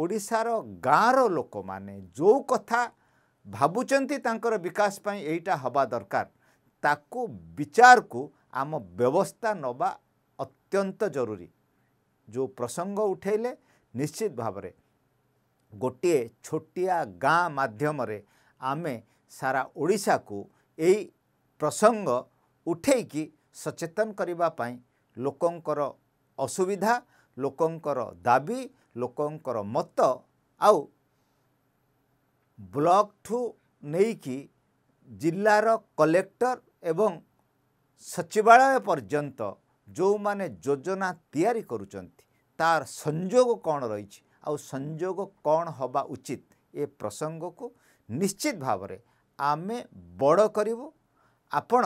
ଓଡ଼ିଶାର ଗାଁର ଲୋକମାନେ ଯେଉଁ କଥା ଭାବୁଛନ୍ତି ତାଙ୍କର ବିକାଶ ପାଇଁ ଏଇଟା ହେବା ଦରକାର ତାକୁ ବିଚାରକୁ ଆମ ବ୍ୟବସ୍ଥା ନେବା ଅତ୍ୟନ୍ତ ଜରୁରୀ ଯେଉଁ ପ୍ରସଙ୍ଗ ଉଠାଇଲେ ନିଶ୍ଚିତ ଭାବରେ ଗୋଟିଏ ଛୋଟିଆ ଗାଁ ମାଧ୍ୟମରେ ଆମେ ସାରା ଓଡ଼ିଶାକୁ ଏଇ ପ୍ରସଙ୍ଗ ଉଠେଇକି ସଚେତନ କରିବା ପାଇଁ ଲୋକଙ୍କର ଅସୁବିଧା ଲୋକଙ୍କର ଦାବି ଲୋକଙ୍କର ମତ ଆଉ ବ୍ଲକ୍ଠୁ ନେଇକି ଜିଲ୍ଲାର କଲେକ୍ଟର ଏବଂ ସଚିବାଳୟ ପର୍ଯ୍ୟନ୍ତ ଯେଉଁମାନେ ଯୋଜନା ତିଆରି କରୁଛନ୍ତି ତାର ସଂଯୋଗ କ'ଣ ରହିଛି ଆଉ ସଂଯୋଗ କ'ଣ ହେବା ଉଚିତ ଏ ପ୍ରସଙ୍ଗକୁ ନିଶ୍ଚିତ ଭାବରେ ଆମେ ବଡ଼ କରିବୁ ଆପଣ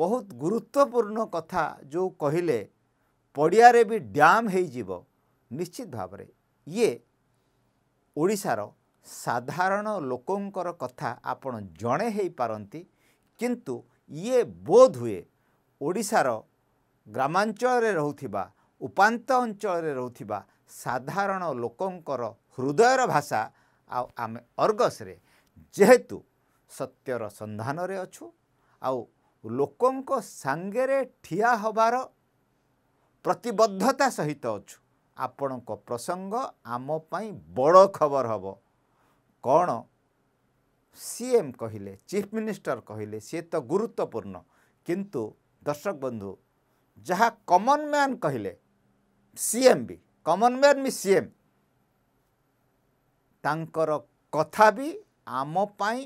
ବହୁତ ଗୁରୁତ୍ୱପୂର୍ଣ୍ଣ କଥା ଯେଉଁ କହିଲେ ପଡ଼ିଆରେ ବି ଡ୍ୟାମ୍ ହୋଇଯିବ ନିଶ୍ଚିତ ଭାବରେ ଇଏ ଓଡ଼ିଶାର ସାଧାରଣ ଲୋକଙ୍କର କଥା ଆପଣ ଜଣେ ହୋଇପାରନ୍ତି କିନ୍ତୁ ଇଏ ବୋଧ ହୁଏ ଓଡ଼ିଶାର ଗ୍ରାମାଞ୍ଚଳରେ ରହୁଥିବା ଉପାନ୍ତ ଅଞ୍ଚଳରେ ରହୁଥିବା ସାଧାରଣ ଲୋକଙ୍କର ହୃଦୟର ଭାଷା ଆଉ ଆମେ ଅର୍ଗସରେ ଯେହେତୁ ସତ୍ୟର ସନ୍ଧାନରେ ଅଛୁ ଆଉ ଲୋକଙ୍କ ସାଙ୍ଗରେ ଠିଆ ହେବାର ପ୍ରତିବଦ୍ଧତା ସହିତ ଅଛୁ ଆପଣଙ୍କ ପ୍ରସଙ୍ଗ ଆମ ପାଇଁ ବଡ଼ ଖବର ହେବ କ'ଣ ସି ଏମ୍ କହିଲେ ଚିଫ୍ ମିନିଷ୍ଟର କହିଲେ ସିଏ ତ ଗୁରୁତ୍ୱପୂର୍ଣ୍ଣ କିନ୍ତୁ ଦର୍ଶକ ବନ୍ଧୁ ଯାହା କମନ୍ ମ୍ୟାନ୍ କହିଲେ ସି ବି କମନୱେଲ୍ଥ ମି ସିଏମ୍ ତାଙ୍କର କଥା ବି ଆମ ପାଇଁ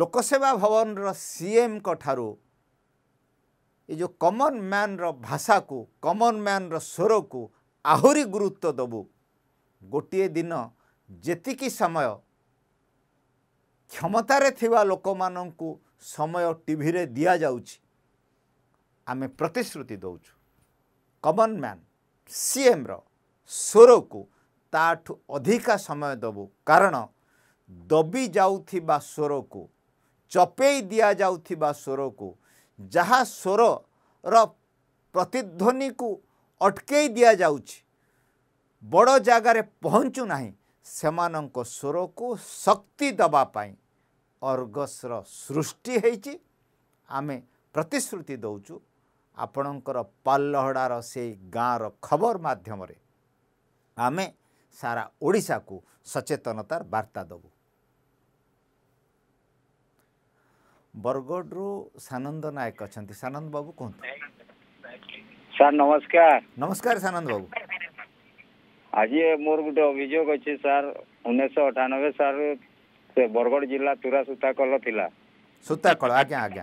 ଲୋକସେବା ଭବନର ସିଏମ୍ଙ୍କ ଠାରୁ ଏ ଯେଉଁ କମନ୍ ମ୍ୟାନ୍ର ଭାଷାକୁ କମନ୍ ମ୍ୟାନ୍ର ସ୍ୱରକୁ ଆହୁରି ଗୁରୁତ୍ୱ ଦେବୁ ଗୋଟିଏ ଦିନ ଯେତିକି ସମୟ କ୍ଷମତାରେ ଥିବା ଲୋକମାନଙ୍କୁ ସମୟ ଟିଭିରେ ଦିଆଯାଉଛି ଆମେ ପ୍ରତିଶ୍ରୁତି ଦେଉଛୁ କମନ୍ ମ୍ୟାନ୍ ସିଏମ୍ର ସ୍ୱରକୁ ତାଠୁ ଅଧିକା ସମୟ ଦେବୁ କାରଣ ଦବି ଯାଉଥିବା ସ୍ୱରକୁ ଚପେଇ ଦିଆଯାଉଥିବା ସ୍ୱରକୁ ଯାହା ସ୍ୱରର ପ୍ରତିଧ୍ୱନିକୁ ଅଟକେଇ ଦିଆଯାଉଛି ବଡ଼ ଜାଗାରେ ପହଞ୍ଚୁ ନାହିଁ ସେମାନଙ୍କ ସ୍ୱରକୁ ଶକ୍ତି ଦେବା ପାଇଁ ଅର୍ଗସର ସୃଷ୍ଟି ହେଇଛି ଆମେ ପ୍ରତିଶ୍ରୁତି ଦେଉଛୁ ଆପଣଙ୍କର ପାଲହଡ଼ାର ସେଇ ଗାଁର ଖବର ମାଧ୍ୟମରେ ଆମେ ସାରା ଓଡ଼ିଶାକୁ ସଚେତନତାର ବାର୍ତ୍ତା ଦେବୁ ବରଗଡ଼ରୁ ସାନନ୍ଦ ନାୟକ ଅଛନ୍ତି ସାନନ୍ଦ ବାବୁ କୁହନ୍ତୁ ସାର୍ ନମସ୍କାର ନମସ୍କାର ସାନନ୍ଦ ବାବୁ ଆଜି ମୋର ଗୋଟେ ଅଭିଯୋଗ ଅଛି ସାର୍ ଉଣେଇଶହ ଅଠାନବେ ସାର୍ ସେ ବରଗଡ଼ ଜିଲ୍ଲା ତୁରା ସୂତାକଳ ଥିଲା ସୂତାକଳ ଆଜ୍ଞା ଆଜ୍ଞା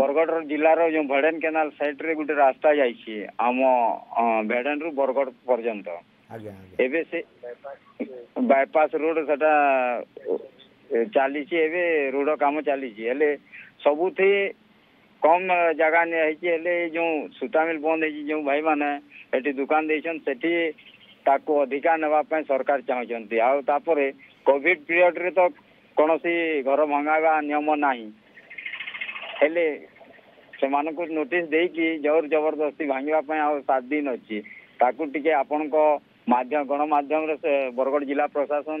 ବରଗଡ଼ର ଜିଲ୍ଲାର ଯେଉଁ ଭେଡ଼େନ୍ କେନାଲ ସାଇଟ୍ରେ ଗୋଟେ ରାସ୍ତା ଯାଇଛି ଆମ ଭେଡ଼େନରୁ ବରଗଡ଼ ପର୍ଯ୍ୟନ୍ତ ଏବେ ସେ ବାଇପାସ୍ ରୋଡ଼ ସେଟା ଚାଲିଛି ଏବେ ରୋଡ଼ କାମ ଚାଲିଛି ହେଲେ ସବୁଥି କମ୍ ଜାଗା ନିଆ ହେଇଛି ହେଲେ ଏଇ ଯେଉଁ ସୂତାମିଲ୍ ବନ୍ଦ ହେଇଛି ଯେଉଁ ଭାଇମାନେ ଏଠି ଦୋକାନ ଦେଇଛନ୍ତି ସେଠି ତାକୁ ଅଧିକା ନେବା ପାଇଁ ସରକାର ଚାହୁଁଛନ୍ତି ଆଉ ତାପରେ କୋଭିଡ଼ ପିରିୟଡ଼ରେ ତ କୌଣସି ଘର ଭଙ୍ଗାଇବା ନିୟମ ନାହିଁ ହେଲେ ସେମାନଙ୍କୁ ନୋଟିସ ଦେଇକି ଜୋର ଜବରଦସ୍ତି ଭାଙ୍ଗିବା ପାଇଁ ଆଉ ସାତ ଦିନ ଅଛି ତାକୁ ଟିକେ ଆପଣଙ୍କ ମାଧ୍ୟମ ଗଣମାଧ୍ୟମରେ ସେ ବରଗଡ଼ ଜିଲ୍ଲା ପ୍ରଶାସନ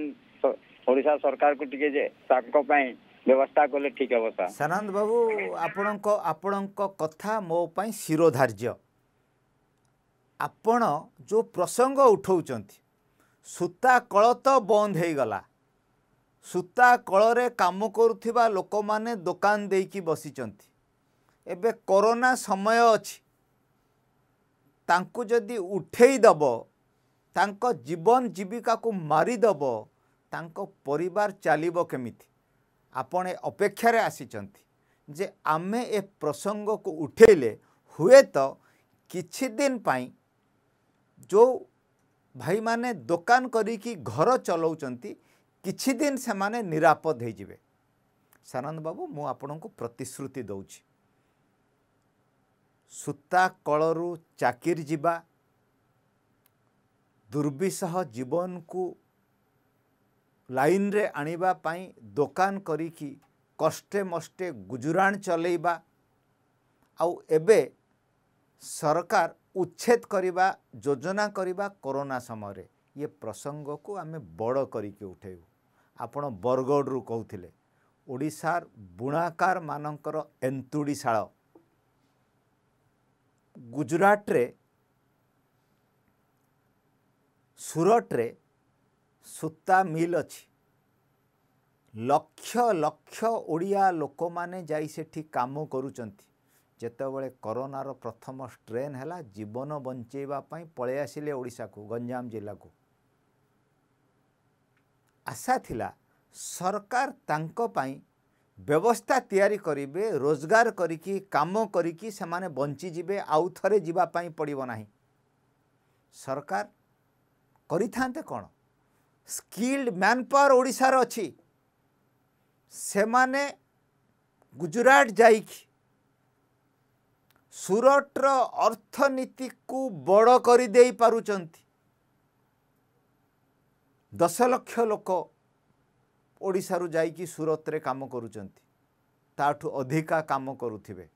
ଓଡ଼ିଶା ସରକାରକୁ ଟିକେ ଯେ ତାଙ୍କ ପାଇଁ ବ୍ୟବସ୍ଥା କଲେ ଠିକ ହେବ ସାର୍ ସାରାନ୍ଦ ବାବୁ ଆପଣଙ୍କ ଆପଣଙ୍କ କଥା ମୋ ପାଇଁ ଶିରୋଧାର୍ଯ୍ୟ ଆପଣ ଯେଉଁ ପ୍ରସଙ୍ଗ ଉଠାଉଛନ୍ତି ସୂତା କଳ ତ ବନ୍ଦ ହେଇଗଲା ସୂତା କଳରେ କାମ କରୁଥିବା ଲୋକମାନେ ଦୋକାନ ଦେଇକି ବସିଛନ୍ତି ଏବେ କରୋନା ସମୟ ଅଛି ତାଙ୍କୁ ଯଦି ଉଠେଇ ଦେବ ତାଙ୍କ ଜୀବନ ଜୀବିକାକୁ ମାରିଦେବ ତାଙ୍କ ପରିବାର ଚାଲିବ କେମିତି ଆପଣ ଏ ଅପେକ୍ଷାରେ ଆସିଛନ୍ତି ଯେ ଆମେ ଏ ପ୍ରସଙ୍ଗକୁ ଉଠେଇଲେ ହୁଏତ କିଛି ଦିନ ପାଇଁ ଯେଉଁ ଭାଇମାନେ ଦୋକାନ କରିକି ଘର ଚଲାଉଛନ୍ତି କିଛି ଦିନ ସେମାନେ ନିରାପଦ ହୋଇଯିବେ ସାରନ୍ଦ ବାବୁ ମୁଁ ଆପଣଙ୍କୁ ପ୍ରତିଶ୍ରୁତି ଦେଉଛି ସୂତା କଳରୁ ଚାକିରି ଯିବା ଦୁର୍ବିଶହ ଜୀବନକୁ ଲାଇନ୍ରେ ଆଣିବା ପାଇଁ ଦୋକାନ କରିକି କଷ୍ଟେ ମଷ୍ଟେ ଗୁଜୁରାଣ ଚଲେଇବା ଆଉ ଏବେ ସରକାର ଉଚ୍ଛେଦ କରିବା ଯୋଜନା କରିବା କରୋନା ସମୟରେ ଇଏ ପ୍ରସଙ୍ଗକୁ ଆମେ ବଡ଼ କରିକି ଉଠେଇବୁ ଆପଣ ବରଗଡ଼ରୁ କହୁଥିଲେ ଓଡ଼ିଶାର ବୁଣାକାରମାନଙ୍କର ଏନ୍ତୁଡ଼ିଶାଳ ଗୁଜୁରାଟରେ ସୁରଟରେ ସୂତା ମିଲ୍ ଅଛି ଲକ୍ଷ ଲକ୍ଷ ଓଡ଼ିଆ ଲୋକମାନେ ଯାଇ ସେଠି କାମ କରୁଛନ୍ତି ଯେତେବେଳେ କରୋନାର ପ୍ରଥମ ଷ୍ଟ୍ରେନ୍ ହେଲା ଜୀବନ ବଞ୍ଚାଇବା ପାଇଁ ପଳାଇ ଆସିଲେ ଓଡ଼ିଶାକୁ ଗଞ୍ଜାମ ଜିଲ୍ଲାକୁ ଆଶା ଥିଲା ସରକାର ତାଙ୍କ ପାଇଁ ବ୍ୟବସ୍ଥା ତିଆରି କରିବେ ରୋଜଗାର କରିକି କାମ କରିକି ସେମାନେ ବଞ୍ଚିଯିବେ ଆଉ ଥରେ ଯିବା ପାଇଁ ପଡ଼ିବ ନାହିଁ ସରକାର କରିଥାନ୍ତେ କ'ଣ ସ୍କିଲ୍ଡ ମ୍ୟାନ୍ ପାୱାର୍ ଓଡ଼ିଶାର ଅଛି ସେମାନେ ଗୁଜୁରାଟ ଯାଇକି ସୁରଟର ଅର୍ଥନୀତିକୁ ବଡ଼ କରିଦେଇପାରୁଛନ୍ତି ଦଶ ଲକ୍ଷ ଲୋକ ଓଡ଼ିଶାରୁ ଯାଇକି ସୁରତରେ କାମ କରୁଛନ୍ତି ତାଠୁ ଅଧିକା କାମ କରୁଥିବେ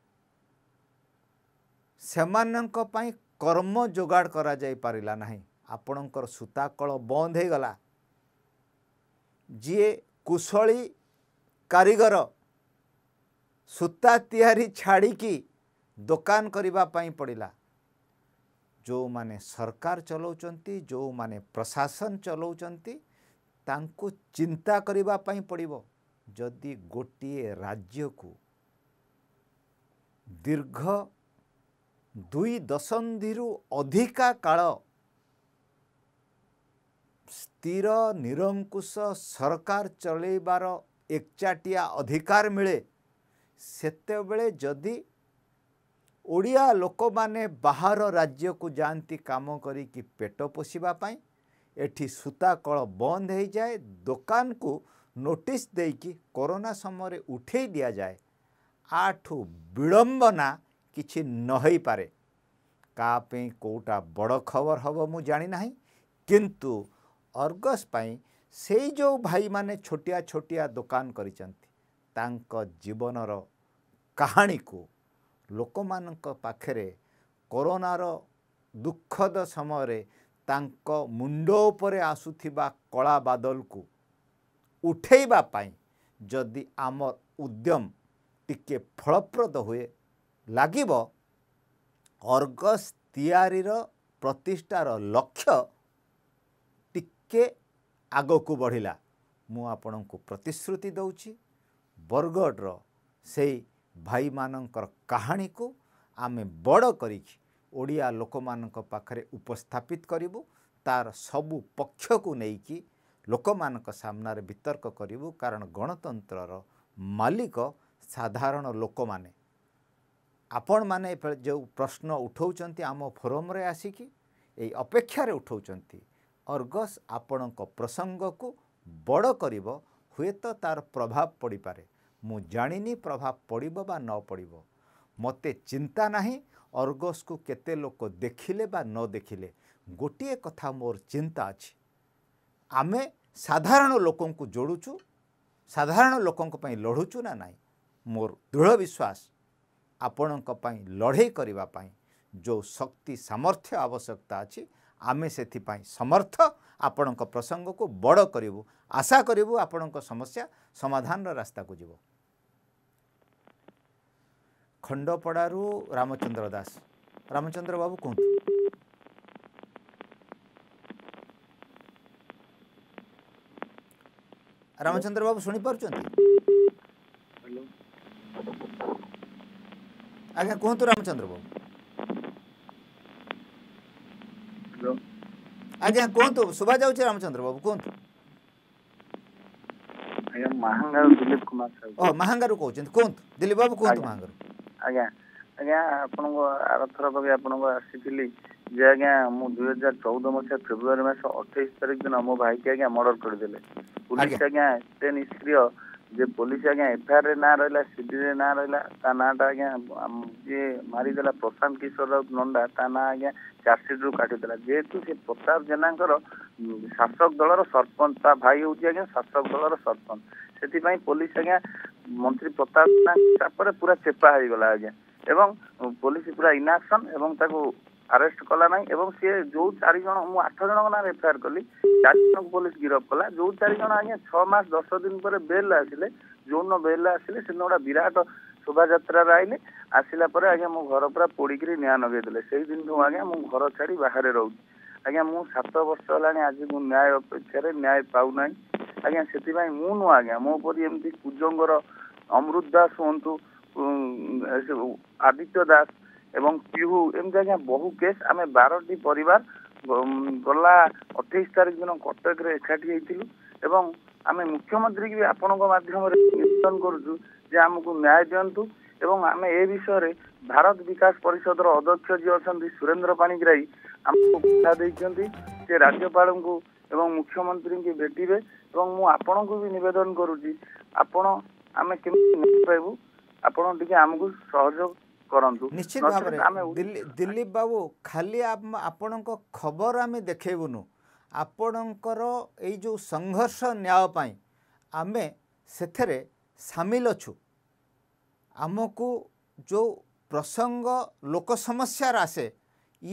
ସେମାନଙ୍କ ପାଇଁ କର୍ମ ଯୋଗାଡ଼ କରାଯାଇପାରିଲା ନାହିଁ ଆପଣଙ୍କର ସୂତାକଳ ବନ୍ଦ ହୋଇଗଲା ଯିଏ କୁଶଳୀ କାରିଗର ସୂତା ତିଆରି ଛାଡ଼ିକି ଦୋକାନ କରିବା ପାଇଁ ପଡ଼ିଲା जो माने सरकार चलाउँछ जो माने प्रशासन पई पडिबो पर्व गोटिए राज्य को दीर्घ दुई दशन्धि अधिक काल स्थिर निरंकुश सरकार चलेबार एकचाटिया अधिकार मिले। बेले जदि ଓଡ଼ିଆ ଲୋକମାନେ ବାହାର ରାଜ୍ୟକୁ ଯାଆନ୍ତି କାମ କରିକି ପେଟ ପୋଷିବା ପାଇଁ ଏଠି ସୂତାକଳ ବନ୍ଦ ହୋଇଯାଏ ଦୋକାନକୁ ନୋଟିସ୍ ଦେଇକି କରୋନା ସମୟରେ ଉଠାଇ ଦିଆଯାଏ ଆଠୁ ବିଳମ୍ବନା କିଛି ନ ହୋଇପାରେ କାହା ପାଇଁ କେଉଁଟା ବଡ଼ ଖବର ହେବ ମୁଁ ଜାଣିନାହିଁ କିନ୍ତୁ ଅର୍ଗସ୍ ପାଇଁ ସେଇ ଯେଉଁ ଭାଇମାନେ ଛୋଟିଆ ଛୋଟିଆ ଦୋକାନ କରିଛନ୍ତି ତାଙ୍କ ଜୀବନର କାହାଣୀକୁ ଲୋକମାନଙ୍କ ପାଖରେ କରୋନାର ଦୁଃଖଦ ସମୟରେ ତାଙ୍କ ମୁଣ୍ଡ ଉପରେ ଆସୁଥିବା କଳା ବାଦଲକୁ ଉଠେଇବା ପାଇଁ ଯଦି ଆମର ଉଦ୍ୟମ ଟିକିଏ ଫଳପ୍ରଦ ହୁଏ ଲାଗିବ ଅର୍ଗସ୍ ତିଆରିର ପ୍ରତିଷ୍ଠାର ଲକ୍ଷ୍ୟ ଟିକେ ଆଗକୁ ବଢ଼ିଲା ମୁଁ ଆପଣଙ୍କୁ ପ୍ରତିଶ୍ରୁତି ଦେଉଛି ବରଗଡ଼ର ସେଇ ଭାଇମାନଙ୍କର କାହାଣୀକୁ ଆମେ ବଡ଼ କରିକି ଓଡ଼ିଆ ଲୋକମାନଙ୍କ ପାଖରେ ଉପସ୍ଥାପିତ କରିବୁ ତାର ସବୁ ପକ୍ଷକୁ ନେଇକି ଲୋକମାନଙ୍କ ସାମ୍ନାରେ ବିତର୍କ କରିବୁ କାରଣ ଗଣତନ୍ତ୍ରର ମାଲିକ ସାଧାରଣ ଲୋକମାନେ ଆପଣମାନେ ଯେଉଁ ପ୍ରଶ୍ନ ଉଠାଉଛନ୍ତି ଆମ ଫୋରମ୍ରେ ଆସିକି ଏଇ ଅପେକ୍ଷାରେ ଉଠାଉଛନ୍ତି ଅର୍ଗସ୍ ଆପଣଙ୍କ ପ୍ରସଙ୍ଗକୁ ବଡ଼ କରିବ ହୁଏତ ତା'ର ପ୍ରଭାବ ପଡ଼ିପାରେ ମୁଁ ଜାଣିନି ପ୍ରଭାବ ପଡ଼ିବ ବା ନ ପଡ଼ିବ ମୋତେ ଚିନ୍ତା ନାହିଁ ଅର୍ଗସ୍କୁ କେତେ ଲୋକ ଦେଖିଲେ ବା ନ ଦେଖିଲେ ଗୋଟିଏ କଥା ମୋର ଚିନ୍ତା ଅଛି ଆମେ ସାଧାରଣ ଲୋକଙ୍କୁ ଯୋଡ଼ୁଛୁ ସାଧାରଣ ଲୋକଙ୍କ ପାଇଁ ଲଢ଼ୁଛୁ ନା ନାହିଁ ମୋର ଦୃଢ଼ ବିଶ୍ୱାସ ଆପଣଙ୍କ ପାଇଁ ଲଢ଼େଇ କରିବା ପାଇଁ ଯେଉଁ ଶକ୍ତି ସାମର୍ଥ୍ୟ ଆବଶ୍ୟକତା ଅଛି ଆମେ ସେଥିପାଇଁ ସମର୍ଥ ଆପଣଙ୍କ ପ୍ରସଙ୍ଗକୁ ବଡ଼ କରିବୁ ଆଶା କରିବୁ ଆପଣଙ୍କ ସମସ୍ୟା ସମାଧାନର ରାସ୍ତାକୁ ଯିବ ଖଣ୍ଡପଡ଼ାରୁ ରାମଚନ୍ଦ୍ର ଦାସ ରାମଚନ୍ଦ୍ର ବାବୁ କୁହନ୍ତୁ ରାମଚନ୍ଦ୍ର ବାବୁ ଶୁଣିପାରୁଛନ୍ତି ଆଜ୍ଞା କୁହନ୍ତୁ ରାମଚନ୍ଦ୍ର ବାବୁ ଆଜ୍ଞା କୁହନ୍ତୁ ଶୁଭା ଯାଉଛି ରାମଚନ୍ଦ୍ର ବାବୁ କୁହନ୍ତୁ ମାହାଙ୍ଗାରୁ କହୁଛନ୍ତି କୁହନ୍ତୁ ଦିଲ୍ଲୀପ ବାବୁ କୁହନ୍ତୁ ମାହାଙ୍ଗାରୁ ଆଜ୍ଞା ଆଜ୍ଞା ଆପଣଙ୍କ ଆରଥରକ ବି ଆପଣଙ୍କୁ ଆସିଥିଲି ଯେ ଆଜ୍ଞା ମୁଁ ଦୁଇ ହଜାର ଚଉଦ ମସିହା ଫେବୃଆରୀ ମାସ ଅଠେଇଶ ତାରିଖ ଦିନ ମୋ ଭାଇକି ଆଜ୍ଞା ମର୍ଡର କରିଦେଲେ ପୋଲିସ ଆଜ୍ଞା ଏତେ ନିଷ୍କ୍ରିୟ ଯେ ପୋଲିସ ଆଜ୍ଞା ଏଫଆଇଆରରେ ନାଁ ରହିଲା ସିଡିରେ ନାଁ ରହିଲା ତା ନାଁଟା ଆଜ୍ଞା ଯିଏ ମାରିଦେଲା ପ୍ରଶାନ୍ତ କିଶୋର ରାଉତ ନଣ୍ଡା ତା ନାଁ ଆଜ୍ଞା ଚାର୍ଜସିଟ୍ରୁ କାଟିଦେଲା ଯେହେତୁ ସେ ପ୍ରତାପ ଜେନାଙ୍କର ଶାସକ ଦଳର ସରପଞ୍ଚ ତା ଭାଇ ହେଉଛି ଆଜ୍ଞା ଶାସକ ଦଳର ସରପଞ୍ଚ ସେଥିପାଇଁ ପୋଲିସ ଆଜ୍ଞା ମନ୍ତ୍ରୀ ପ୍ରତାପ ତାପରେ ପୁରା ଚେପା ହେଇଗଲା ଆଜ୍ଞା ଏବଂ ପୋଲିସ ପୁରା ଇନାକ୍ସନ ଏବଂ ତାକୁ ଆରେଷ୍ଟ କଲା ନାହିଁ ଏବଂ ସିଏ ଯୋଉ ଚାରି ଜଣ ମୁଁ ଆଠ ଜଣଙ୍କ ନାଁ ଏଫଆଇଆର କଲି ଚାରି ଜଣଙ୍କୁ ପୋଲିସ ଗିରଫ କଲା ଯୋଉ ଚାରି ଜଣ ଆଜ୍ଞା ଛଅ ମାସ ଦଶ ଦିନ ପରେ ବେଲ ଆସିଲେ ଦିନ ବେଲ ଆସିଲେ ସେଦିନ ଗୋଟେ ବିରାଟ ଶୋଭାଯାତ୍ରାରେ ଆଇଲେ ଆସିଲା ପରେ ଆଜ୍ଞା ମୋ ଘର ପୁରା ପୋଡ଼ିକିରି ନିଆଁ ଲଗେଇଦେଲେ ସେଇ ଦିନଠୁ ଆଜ୍ଞା ମୁଁ ଘର ଛାଡ଼ି ବାହାରେ ରହୁଛି ଆଜ୍ଞା ମୁଁ ସାତ ବର୍ଷ ହେଲାଣି ଆଜି ମୁଁ ନ୍ୟାୟ ଅପେକ୍ଷାରେ ନ୍ୟାୟ ପାଉନାହିଁ ଆଜ୍ଞା ସେଥିପାଇଁ ମୁଁ ନୁହଁ ଆଜ୍ଞା ମୋ ପରି ଏମିତି କୁଜଙ୍ଗର ଅମୃତ ଦାସ ହୁଅନ୍ତୁ ଆଦିତ୍ୟ ଦାସ ଏବଂ ପିହୁ ଏମିତି ଆଜ୍ଞା ବହୁ କେସ୍ ଆମେ ବାରଟି ପରିବାର ଗଲା ଅଠେଇଶ ତାରିଖ ଦିନ କଟକରେ ଏକାଠି ହେଇଥିଲୁ ଏବଂ ଆମେ ମୁଖ୍ୟମନ୍ତ୍ରୀ ବି ଆପଣଙ୍କ ମାଧ୍ୟମରେ ନିବେଦନ କରୁଛୁ ଯେ ଆମକୁ ନ୍ୟାୟ ଦିଅନ୍ତୁ ଏବଂ ଆମେ ଏ ବିଷୟରେ ଭାରତ ବିକାଶ ପରିଷଦର ଅଧ୍ୟକ୍ଷ ଯିଏ ଅଛନ୍ତି ସୁରେନ୍ଦ୍ର ପାଣିଗ୍ରାହୀ ଆମକୁ ଦେଇଛନ୍ତି ସେ ରାଜ୍ୟପାଳଙ୍କୁ ଏବଂ ମୁଖ୍ୟମନ୍ତ୍ରୀଙ୍କୁ ଭେଟିବେ ଏବଂ ମୁଁ ଆପଣଙ୍କୁ ବି ନିବେଦନ କରୁଛି ଆପଣ ଆମେ କେମିତି ପାଇବୁ ଆପଣ ଟିକେ ଆମକୁ ସହଯୋଗ କରନ୍ତୁ ନିଶ୍ଚିତ ଭାବରେ ଦିଲ୍ଲୀପ ବାବୁ ଖାଲି ଆପଣଙ୍କ ଖବର ଆମେ ଦେଖେଇବୁନୁ ଆପଣଙ୍କର ଏଇ ଯେଉଁ ସଂଘର୍ଷ ନ୍ୟାୟ ପାଇଁ ଆମେ ସେଥିରେ ସାମିଲ ଅଛୁ ଆମକୁ ଯେଉଁ ପ୍ରସଙ୍ଗ ଲୋକ ସମସ୍ୟାରେ ଆସେ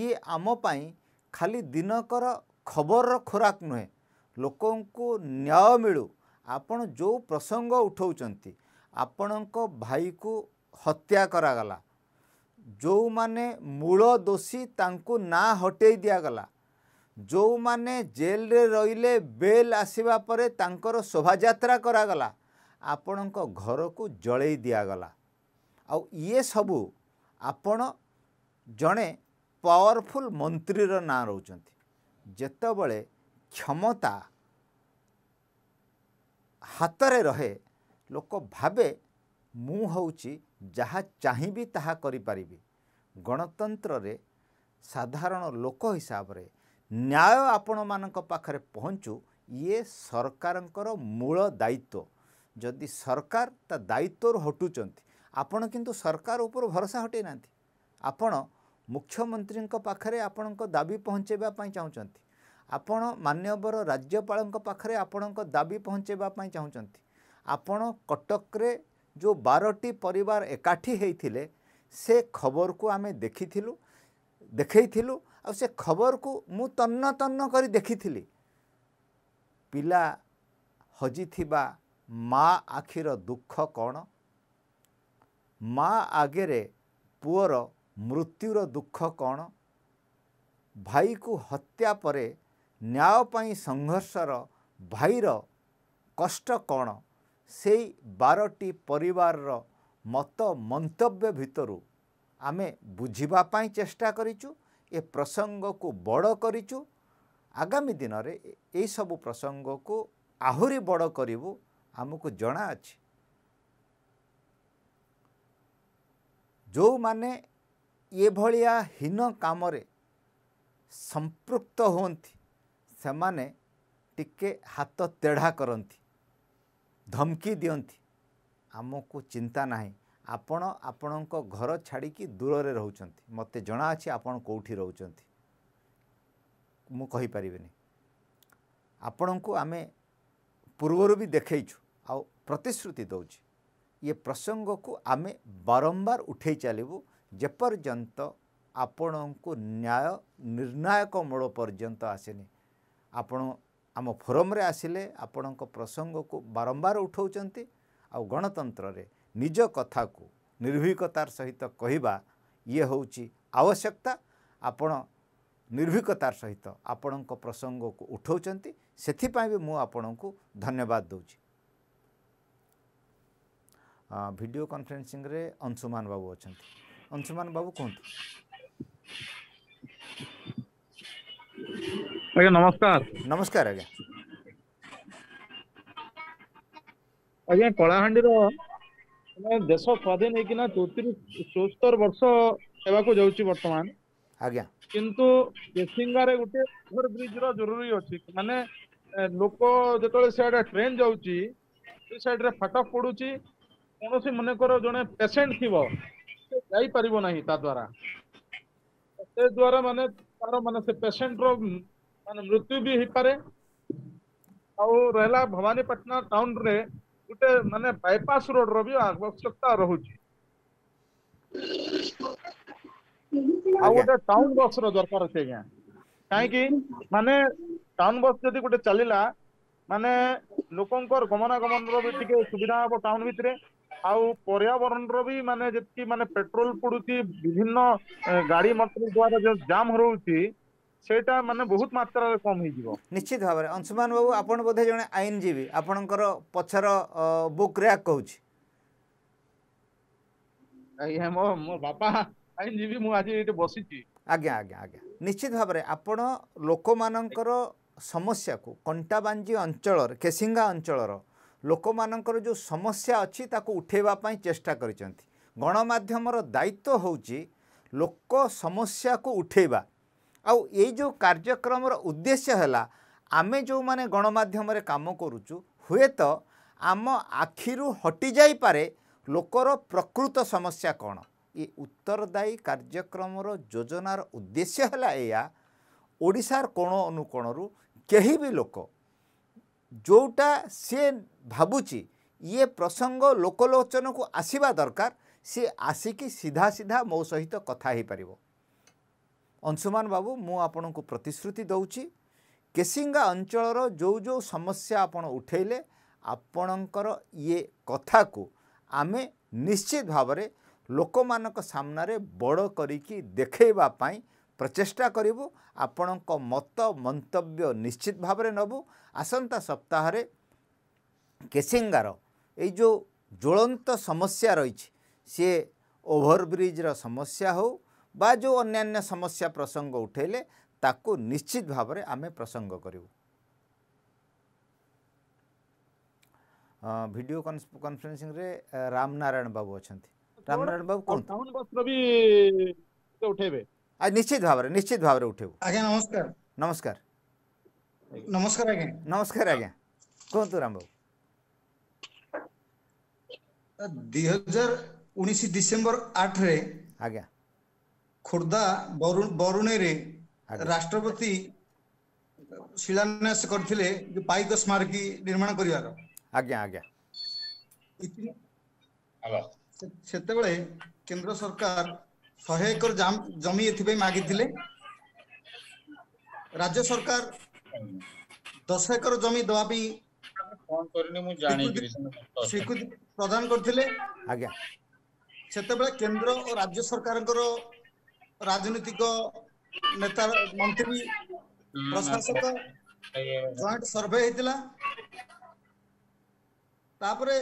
ଇଏ ଆମ ପାଇଁ ଖାଲି ଦିନକର ଖବରର ଖୋରାକ ନୁହେଁ ଲୋକଙ୍କୁ ନ୍ୟାୟ ମିଳୁ ଆପଣ ଯେଉଁ ପ୍ରସଙ୍ଗ ଉଠାଉଛନ୍ତି ଆପଣଙ୍କ ଭାଇକୁ ହତ୍ୟା କରାଗଲା ଯେଉଁମାନେ ମୂଳ ଦୋଷୀ ତାଙ୍କୁ ନାଁ ହଟାଇ ଦିଆଗଲା ଯେଉଁମାନେ ଜେଲରେ ରହିଲେ ବେଲ୍ ଆସିବା ପରେ ତାଙ୍କର ଶୋଭାଯାତ୍ରା କରାଗଲା ଆପଣଙ୍କ ଘରକୁ ଜଳେଇ ଦିଆଗଲା ଆଉ ଇଏ ସବୁ ଆପଣ ଜଣେ ପାୱାରଫୁଲ୍ ମନ୍ତ୍ରୀର ନାଁ ରହୁଛନ୍ତି ଯେତେବେଳେ କ୍ଷମତା ହାତରେ ରହେ ଲୋକ ଭାବେ ମୁଁ ହେଉଛି ଯାହା ଚାହିଁବି ତାହା କରିପାରିବି ଗଣତନ୍ତ୍ରରେ ସାଧାରଣ ଲୋକ ହିସାବରେ ନ୍ୟାୟ ଆପଣମାନଙ୍କ ପାଖରେ ପହଞ୍ଚୁ ଇଏ ସରକାରଙ୍କର ମୂଳ ଦାୟିତ୍ୱ ଯଦି ସରକାର ତା ଦାୟିତ୍ୱରୁ ହଟୁଛନ୍ତି ଆପଣ କିନ୍ତୁ ସରକାର ଉପରୁ ଭରସା ହଟେଇ ନାହାନ୍ତି ଆପଣ ମୁଖ୍ୟମନ୍ତ୍ରୀଙ୍କ ପାଖରେ ଆପଣଙ୍କ ଦାବି ପହଞ୍ଚାଇବା ପାଇଁ ଚାହୁଁଛନ୍ତି ଆପଣ ମାନ୍ୟବର ରାଜ୍ୟପାଳଙ୍କ ପାଖରେ ଆପଣଙ୍କ ଦାବି ପହଞ୍ଚାଇବା ପାଇଁ ଚାହୁଁଛନ୍ତି ଆପଣ କଟକରେ ଯେଉଁ ବାରଟି ପରିବାର ଏକାଠି ହୋଇଥିଲେ ସେ ଖବରକୁ ଆମେ ଦେଖିଥିଲୁ ଦେଖେଇଥିଲୁ ଆଉ ସେ ଖବରକୁ ମୁଁ ତନ୍ନତନ୍ନ କରି ଦେଖିଥିଲି ପିଲା ହଜିଥିବା ମା ଆଖିର ଦୁଃଖ କ'ଣ ମା ଆଗରେ ପୁଅର ମୃତ୍ୟୁର ଦୁଃଖ କ'ଣ ଭାଇକୁ ହତ୍ୟା ପରେ ନ୍ୟାୟ ପାଇଁ ସଂଘର୍ଷର ଭାଇର କଷ୍ଟ କ'ଣ ସେଇ ବାରଟି ପରିବାରର ମତ ମନ୍ତବ୍ୟ ଭିତରୁ ଆମେ ବୁଝିବା ପାଇଁ ଚେଷ୍ଟା କରିଛୁ ଏ ପ୍ରସଙ୍ଗକୁ ବଡ଼ କରିଛୁ ଆଗାମୀ ଦିନରେ ଏହିସବୁ ପ୍ରସଙ୍ଗକୁ ଆହୁରି ବଡ଼ କରିବୁ ଆମକୁ ଜଣା ଅଛି ଯେଉଁମାନେ ଏଭଳିଆ ହୀନ କାମରେ ସମ୍ପୃକ୍ତ ହୁଅନ୍ତି ସେମାନେ ଟିକେ ହାତ ତେଢ଼ା କରନ୍ତି ଧମକି ଦିଅନ୍ତି ଆମକୁ ଚିନ୍ତା ନାହିଁ ଆପଣ ଆପଣଙ୍କ ଘର ଛାଡ଼ିକି ଦୂରରେ ରହୁଛନ୍ତି ମୋତେ ଜଣାଅଛି ଆପଣ କେଉଁଠି ରହୁଛନ୍ତି ମୁଁ କହିପାରିବିନି ଆପଣଙ୍କୁ ଆମେ ପୂର୍ବରୁ ବି ଦେଖେଇଛୁ ଆଉ ପ୍ରତିଶ୍ରୁତି ଦେଉଛି ଏ ପ୍ରସଙ୍ଗକୁ ଆମେ ବାରମ୍ବାର ଉଠେଇ ଚାଲିବୁ ଯେପର୍ଯ୍ୟନ୍ତ ଆପଣଙ୍କୁ ନ୍ୟାୟ ନିର୍ଣ୍ଣାୟକ ମୂଳ ପର୍ଯ୍ୟନ୍ତ ଆସିନି ଆପଣ ଆମ ଫୋରମ୍ରେ ଆସିଲେ ଆପଣଙ୍କ ପ୍ରସଙ୍ଗକୁ ବାରମ୍ବାର ଉଠାଉଛନ୍ତି ଆଉ ଗଣତନ୍ତ୍ରରେ ନିଜ କଥାକୁ ନିର୍ଭୀକତାର ସହିତ କହିବା ଇଏ ହେଉଛି ଆବଶ୍ୟକତା ଆପଣ ନିର୍ଭୀକତାର ସହିତ ଆପଣଙ୍କ ପ୍ରସଙ୍ଗକୁ ଉଠାଉଛନ୍ତି ସେଥିପାଇଁ ବି ମୁଁ ଆପଣଙ୍କୁ ଧନ୍ୟବାଦ ଦେଉଛି ଭିଡ଼ିଓ କନଫରେନ୍ସିଂରେ ଅଂଶୁମାନ ବାବୁ ଅଛନ୍ତି ଅଂଶୁମାନ ବାବୁ କୁହନ୍ତୁ Thank you. अजय नमस्कार नमस्कार अजय अजय कलाहां देश स्वाधीन होना चौतरी चौस्तर वर्ष बर्तमान आज्ञा किंतु किसींगारे गोटे ओभर ब्रिज जरूरी अच्छी मानने लोक जो सियाडे ट्रेन जाइड फाट पड़ू कौन सी मन कर जो पेसेंट थी जा द्वारा मानने तार मान से पेसेंट र मान मृत्यु भी रहला भवानी भवानीपाटना टाउन रे गुटे माने रोड रो भी आवश्यकता रहुछि टाउन बस रो दरकार छै गे काहे कि माने टाउन बस जदी गुटे चलिला माने लोकंकर गमना गमन सुविधा हो टाउन भितरे आउ पर्यावरण भी माने जति पेट्रोल पडुति विभिन्न गाडी मटर द्वारा जो जाम रहुछि ସେଇଟା ମାନେ ବହୁତ ମାତ୍ରାରେ କମ୍ ହେଇଯିବ ନିଶ୍ଚିତ ଭାବରେ ଅଂଶୁମାନ ବାବୁ ଆପଣ ବୋଧେ ଜଣେ ଆଇନଜୀବୀ ଆପଣଙ୍କର ପଛର ବୁକ୍ ରାକ୍ କହୁଛି ଆଜ୍ଞା ମୋ ମୋ ବାପା ଆଇନଜୀବୀ ମୁଁ ଆଜି ଏଇଠି ବସିଛି ଆଜ୍ଞା ଆଜ୍ଞା ଆଜ୍ଞା ନିଶ୍ଚିତ ଭାବରେ ଆପଣ ଲୋକମାନଙ୍କର ସମସ୍ୟାକୁ କଣ୍ଟାବାଞ୍ଜି ଅଞ୍ଚଳର କେସିଙ୍ଗା ଅଞ୍ଚଳର ଲୋକମାନଙ୍କର ଯେଉଁ ସମସ୍ୟା ଅଛି ତାକୁ ଉଠେଇବା ପାଇଁ ଚେଷ୍ଟା କରିଛନ୍ତି ଗଣମାଧ୍ୟମର ଦାୟିତ୍ୱ ହେଉଛି ଲୋକ ସମସ୍ୟାକୁ ଉଠେଇବା ଆଉ ଏଇ ଯେଉଁ କାର୍ଯ୍ୟକ୍ରମର ଉଦ୍ଦେଶ୍ୟ ହେଲା ଆମେ ଯେଉଁମାନେ ଗଣମାଧ୍ୟମରେ କାମ କରୁଛୁ ହୁଏତ ଆମ ଆଖିରୁ ହଟିଯାଇପାରେ ଲୋକର ପ୍ରକୃତ ସମସ୍ୟା କ'ଣ ଏ ଉତ୍ତରଦାୟୀ କାର୍ଯ୍ୟକ୍ରମର ଯୋଜନାର ଉଦ୍ଦେଶ୍ୟ ହେଲା ଏହା ଓଡ଼ିଶାର କୋଣ ଅନୁକୋଣରୁ କେହି ବି ଲୋକ ଯେଉଁଟା ସିଏ ଭାବୁଛି ଇଏ ପ୍ରସଙ୍ଗ ଲୋକଲୋଚନକୁ ଆସିବା ଦରକାର ସିଏ ଆସିକି ସିଧା ସିଧା ମୋ ସହିତ କଥା ହେଇପାରିବ ଅଂଶୁମାନ ବାବୁ ମୁଁ ଆପଣଙ୍କୁ ପ୍ରତିଶ୍ରୁତି ଦେଉଛି କେସିଙ୍ଗା ଅଞ୍ଚଳର ଯେଉଁ ଯେଉଁ ସମସ୍ୟା ଆପଣ ଉଠାଇଲେ ଆପଣଙ୍କର ଇଏ କଥାକୁ ଆମେ ନିଶ୍ଚିତ ଭାବରେ ଲୋକମାନଙ୍କ ସାମ୍ନାରେ ବଡ଼ କରିକି ଦେଖାଇବା ପାଇଁ ପ୍ରଚେଷ୍ଟା କରିବୁ ଆପଣଙ୍କ ମତ ମନ୍ତବ୍ୟ ନିଶ୍ଚିତ ଭାବରେ ନେବୁ ଆସନ୍ତା ସପ୍ତାହରେ କେସିଙ୍ଗାର ଏଇ ଯେଉଁ ଜ୍ୱଳନ୍ତ ସମସ୍ୟା ରହିଛି ସିଏ ଓଭରବ୍ରିଜ୍ର ସମସ୍ୟା ହେଉ ବା ଯେଉଁ ଅନ୍ୟାନ୍ୟ ସମସ୍ୟା ପ୍ରସଙ୍ଗ ଉଠାଇଲେ ତାକୁ ନିଶ୍ଚିତ ଭାବରେ ଆମେ ପ୍ରସଙ୍ଗ କରିବୁ ଭିଡ଼ିଓ କନଫରେନ୍ସିଂରେ ରାମନାରାୟଣ ବାବୁ ଅଛନ୍ତି ରାମନାରାୟଣ ବାବୁ କୁହନ୍ତୁ ଉଠେଇବେ ନିଶ୍ଚିତ ଭାବରେ ନିଶ୍ଚିତ ଭାବରେ ଉଠେଇବୁ ଆଜ୍ଞା ନମସ୍କାର ନମସ୍କାର ନମସ୍କାର ଆଜ୍ଞା ନମସ୍କାର ଆଜ୍ଞା କୁହନ୍ତୁ ରାମବାବୁ ଦୁଇ ହଜାର ଉଣେଇଶ ଡିସେମ୍ବର ଆଠରେ ଆଜ୍ଞା ଖୋର୍ଦ୍ଧା ବରୁଣେଇରେ ରାଷ୍ଟ୍ରପତି ଶିଳାନ୍ୟାସ କରିଥିଲେ ପାଇକ ସ୍ମାରକୀ ନିର୍ମାଣ କରିବାର ଆଜ୍ଞା ଆଜ୍ଞା ସେତେବେଳେ କେନ୍ଦ୍ର ସରକାର ଶହେ ଏକର ଜମି ଏଥିପାଇଁ ମାଗିଥିଲେ ରାଜ୍ୟ ସରକାର ଦଶ ଏକର ଜମି ଦେବା ପାଇଁ ସ୍ୱୀକୃତି ପ୍ରଦାନ କରିଥିଲେ ଆଜ୍ଞା ସେତେବେଳେ କେନ୍ଦ୍ର ଓ ରାଜ୍ୟ ସରକାରଙ୍କର ରାଜନୈତିକ ନେତା ମନ୍ତ୍ରୀ ପ୍ରଶାସକ ଜଏଣ୍ଟ ସର୍ଭେ ହେଇଥିଲା ତାପରେ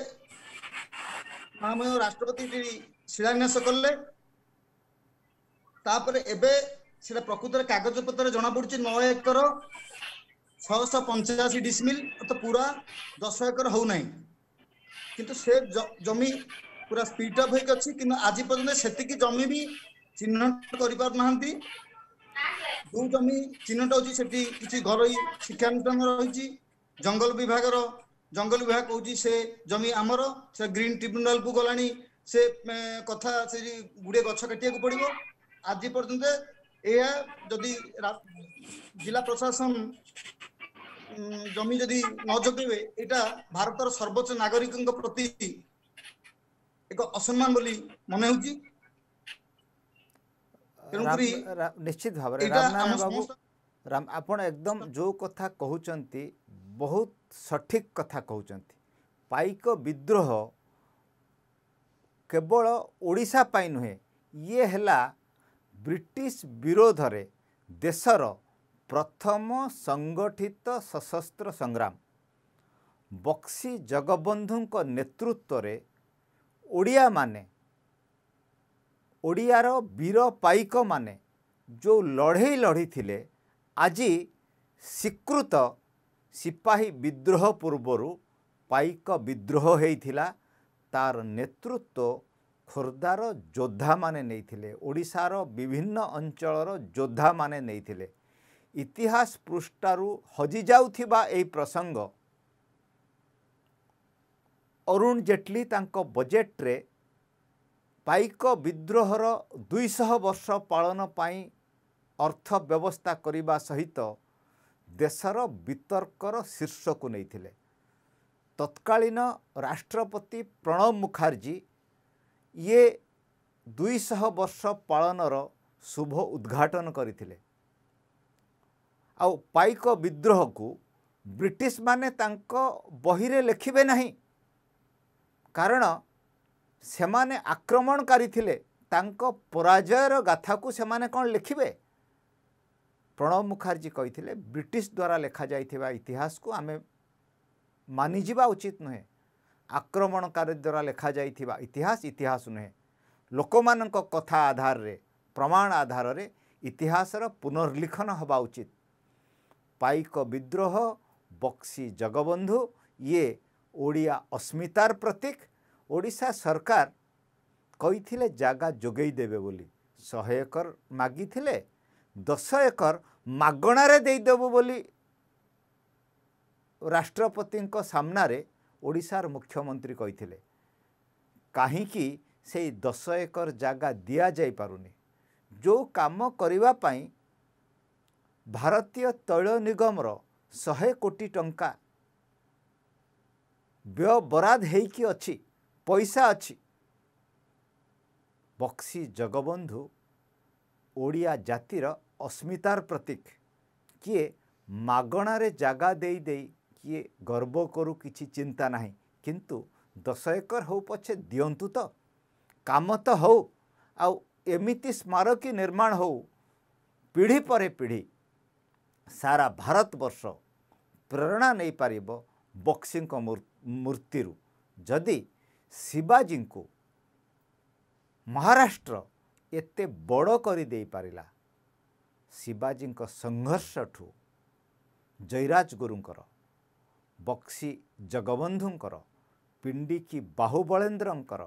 ମହାମୟ ରାଷ୍ଟ୍ରପତି ଶିଳାନ୍ୟାସ କଲେ ତାପରେ ଏବେ ସେଟା ପ୍ରକୃତରେ କାଗଜ ପତ୍ର ଜଣାପଡୁଛି ନଅ ଏକର ଛଅଶହ ପଞ୍ଚାଅଶୀ ଡିସମିଲ ତ ପୁରା ଦଶ ଏକର ହଉନାହିଁ କିନ୍ତୁ ସେ ଜମି ପୁରା ସ୍ପିଡ ଅଫ୍ ହେଇକି ଅଛି କିନ୍ତୁ ଆଜି ପର୍ଯ୍ୟନ୍ତ ସେତିକି ଜମି ବି ଚିହ୍ନଟ କରିପାରୁନାହାନ୍ତି ଯୋଉ ଜମି ଚିହ୍ନଟ ହେଉଛି ସେଠି କିଛି ଘରୋଇ ଶିକ୍ଷାନୁଷ୍ଠାନ ରହିଛି ଜଙ୍ଗଲ ବିଭାଗର ଜଙ୍ଗଲ ବିଭାଗ କହୁଛି ସେ ଜମି ଆମର ସେ ଗ୍ରୀନ୍ ଟ୍ରିବ୍ୟୁନାଲକୁ ଗଲାଣି ସେ କଥା ସେ ଗୁଡ଼ିଏ ଗଛ କାଟିବାକୁ ପଡ଼ିବ ଆଜି ପର୍ଯ୍ୟନ୍ତ ଏହା ଯଦି ଜିଲ୍ଲା ପ୍ରଶାସନ ଜମି ଯଦି ନ ଯୋଗେଇବେ ଏଇଟା ଭାରତର ସର୍ବୋଚ୍ଚ ନାଗରିକଙ୍କ ପ୍ରତି ଏକ ଅସମ୍ମାନ ବୋଲି ମନେ ହେଉଛି ନିଶ୍ଚିତ ଭାବରେ ରାମନାରାୟଣ ବାବୁ ଆପଣ ଏକଦମ ଯେଉଁ କଥା କହୁଛନ୍ତି ବହୁତ ସଠିକ୍ କଥା କହୁଛନ୍ତି ପାଇକ ବିଦ୍ରୋହ କେବଳ ଓଡ଼ିଶା ପାଇଁ ନୁହେଁ ଇଏ ହେଲା ବ୍ରିଟିଶ ବିରୋଧରେ ଦେଶର ପ୍ରଥମ ସଂଗଠିତ ସଶସ୍ତ୍ର ସଂଗ୍ରାମ ବକ୍ସି ଜଗବନ୍ଧୁଙ୍କ ନେତୃତ୍ୱରେ ଓଡ଼ିଆମାନେ ଓଡ଼ିଆର ବୀର ପାଇକମାନେ ଯେଉଁ ଲଢ଼େଇ ଲଢ଼ିଥିଲେ ଆଜି ସ୍ୱୀକୃତ ସିପାହୀ ବିଦ୍ରୋହ ପୂର୍ବରୁ ପାଇକ ବିଦ୍ରୋହ ହୋଇଥିଲା ତାର ନେତୃତ୍ୱ ଖୋର୍ଦ୍ଧାର ଯୋଦ୍ଧାମାନେ ନେଇଥିଲେ ଓଡ଼ିଶାର ବିଭିନ୍ନ ଅଞ୍ଚଳର ଯୋଦ୍ଧାମାନେ ନେଇଥିଲେ ଇତିହାସ ପୃଷ୍ଠାରୁ ହଜିଯାଉଥିବା ଏହି ପ୍ରସଙ୍ଗ ଅରୁଣ ଜେଟ୍ଲୀ ତାଙ୍କ ବଜେଟ୍ରେ ପାଇକ ବିଦ୍ରୋହର ଦୁଇଶହ ବର୍ଷ ପାଳନ ପାଇଁ ଅର୍ଥ ବ୍ୟବସ୍ଥା କରିବା ସହିତ ଦେଶର ବିତର୍କର ଶୀର୍ଷକୁ ନେଇଥିଲେ ତତ୍କାଳୀନ ରାଷ୍ଟ୍ରପତି ପ୍ରଣବ ମୁଖାର୍ଜୀ ଇଏ ଦୁଇଶହ ବର୍ଷ ପାଳନର ଶୁଭ ଉଦ୍ଘାଟନ କରିଥିଲେ ଆଉ ପାଇକ ବିଦ୍ରୋହକୁ ବ୍ରିଟିଶମାନେ ତାଙ୍କ ବହିରେ ଲେଖିବେ ନାହିଁ କାରଣ ସେମାନେ ଆକ୍ରମଣକାରୀ ଥିଲେ ତାଙ୍କ ପରାଜୟର ଗାଥାକୁ ସେମାନେ କ'ଣ ଲେଖିବେ ପ୍ରଣବ ମୁଖାର୍ଜୀ କହିଥିଲେ ବ୍ରିଟିଶ ଦ୍ୱାରା ଲେଖାଯାଇଥିବା ଇତିହାସକୁ ଆମେ ମାନିଯିବା ଉଚିତ ନୁହେଁ ଆକ୍ରମଣକାରୀ ଦ୍ୱାରା ଲେଖାଯାଇଥିବା ଇତିହାସ ଇତିହାସ ନୁହେଁ ଲୋକମାନଙ୍କ କଥା ଆଧାରରେ ପ୍ରମାଣ ଆଧାରରେ ଇତିହାସର ପୁନର୍ଲିଖନ ହେବା ଉଚିତ ପାଇକ ବିଦ୍ରୋହ ବକ୍ସି ଜଗବନ୍ଧୁ ଇଏ ଓଡ଼ିଆ ଅସ୍ମିତାର ପ୍ରତୀକ ଓଡ଼ିଶା ସରକାର କହିଥିଲେ ଜାଗା ଯୋଗାଇ ଦେବେ ବୋଲି ଶହେ ଏକର ମାଗିଥିଲେ ଦଶ ଏକର ମାଗଣାରେ ଦେଇଦେବୁ ବୋଲି ରାଷ୍ଟ୍ରପତିଙ୍କ ସାମ୍ନାରେ ଓଡ଼ିଶାର ମୁଖ୍ୟମନ୍ତ୍ରୀ କହିଥିଲେ କାହିଁକି ସେଇ ଦଶ ଏକର ଜାଗା ଦିଆଯାଇପାରୁନି ଯେଉଁ କାମ କରିବା ପାଇଁ ଭାରତୀୟ ତୈଳ ନିଗମର ଶହେ କୋଟି ଟଙ୍କା ବ୍ୟୟ ବରାଦ ହେଇକି ଅଛି ପଇସା ଅଛି ବକ୍ସି ଜଗବନ୍ଧୁ ଓଡ଼ିଆ ଜାତିର ଅସ୍ମିତାର ପ୍ରତୀକ କିଏ ମାଗଣାରେ ଜାଗା ଦେଇ ଦେଇ କିଏ ଗର୍ବ କରୁ କିଛି ଚିନ୍ତା ନାହିଁ କିନ୍ତୁ ଦଶ ଏକର ହଉ ପଛେ ଦିଅନ୍ତୁ ତ କାମ ତ ହଉ ଆଉ ଏମିତି ସ୍ମାରକୀ ନିର୍ମାଣ ହଉ ପିଢ଼ି ପରେ ପିଢ଼ି ସାରା ଭାରତବର୍ଷ ପ୍ରେରଣା ନେଇପାରିବ ବକ୍ସିଙ୍କ ମୂର୍ତ୍ତିରୁ ଯଦି ଶିବାଜୀଙ୍କୁ ମହାରାଷ୍ଟ୍ର ଏତେ ବଡ଼ କରିଦେଇପାରିଲା ଶିବାଜୀଙ୍କ ସଂଘର୍ଷଠୁ ଜୟୀରାଜ ଗୁରୁଙ୍କର ବକ୍ସି ଜଗବନ୍ଧୁଙ୍କର ପିଣ୍ଡିକି ବାହୁବଳେନ୍ଦ୍ରଙ୍କର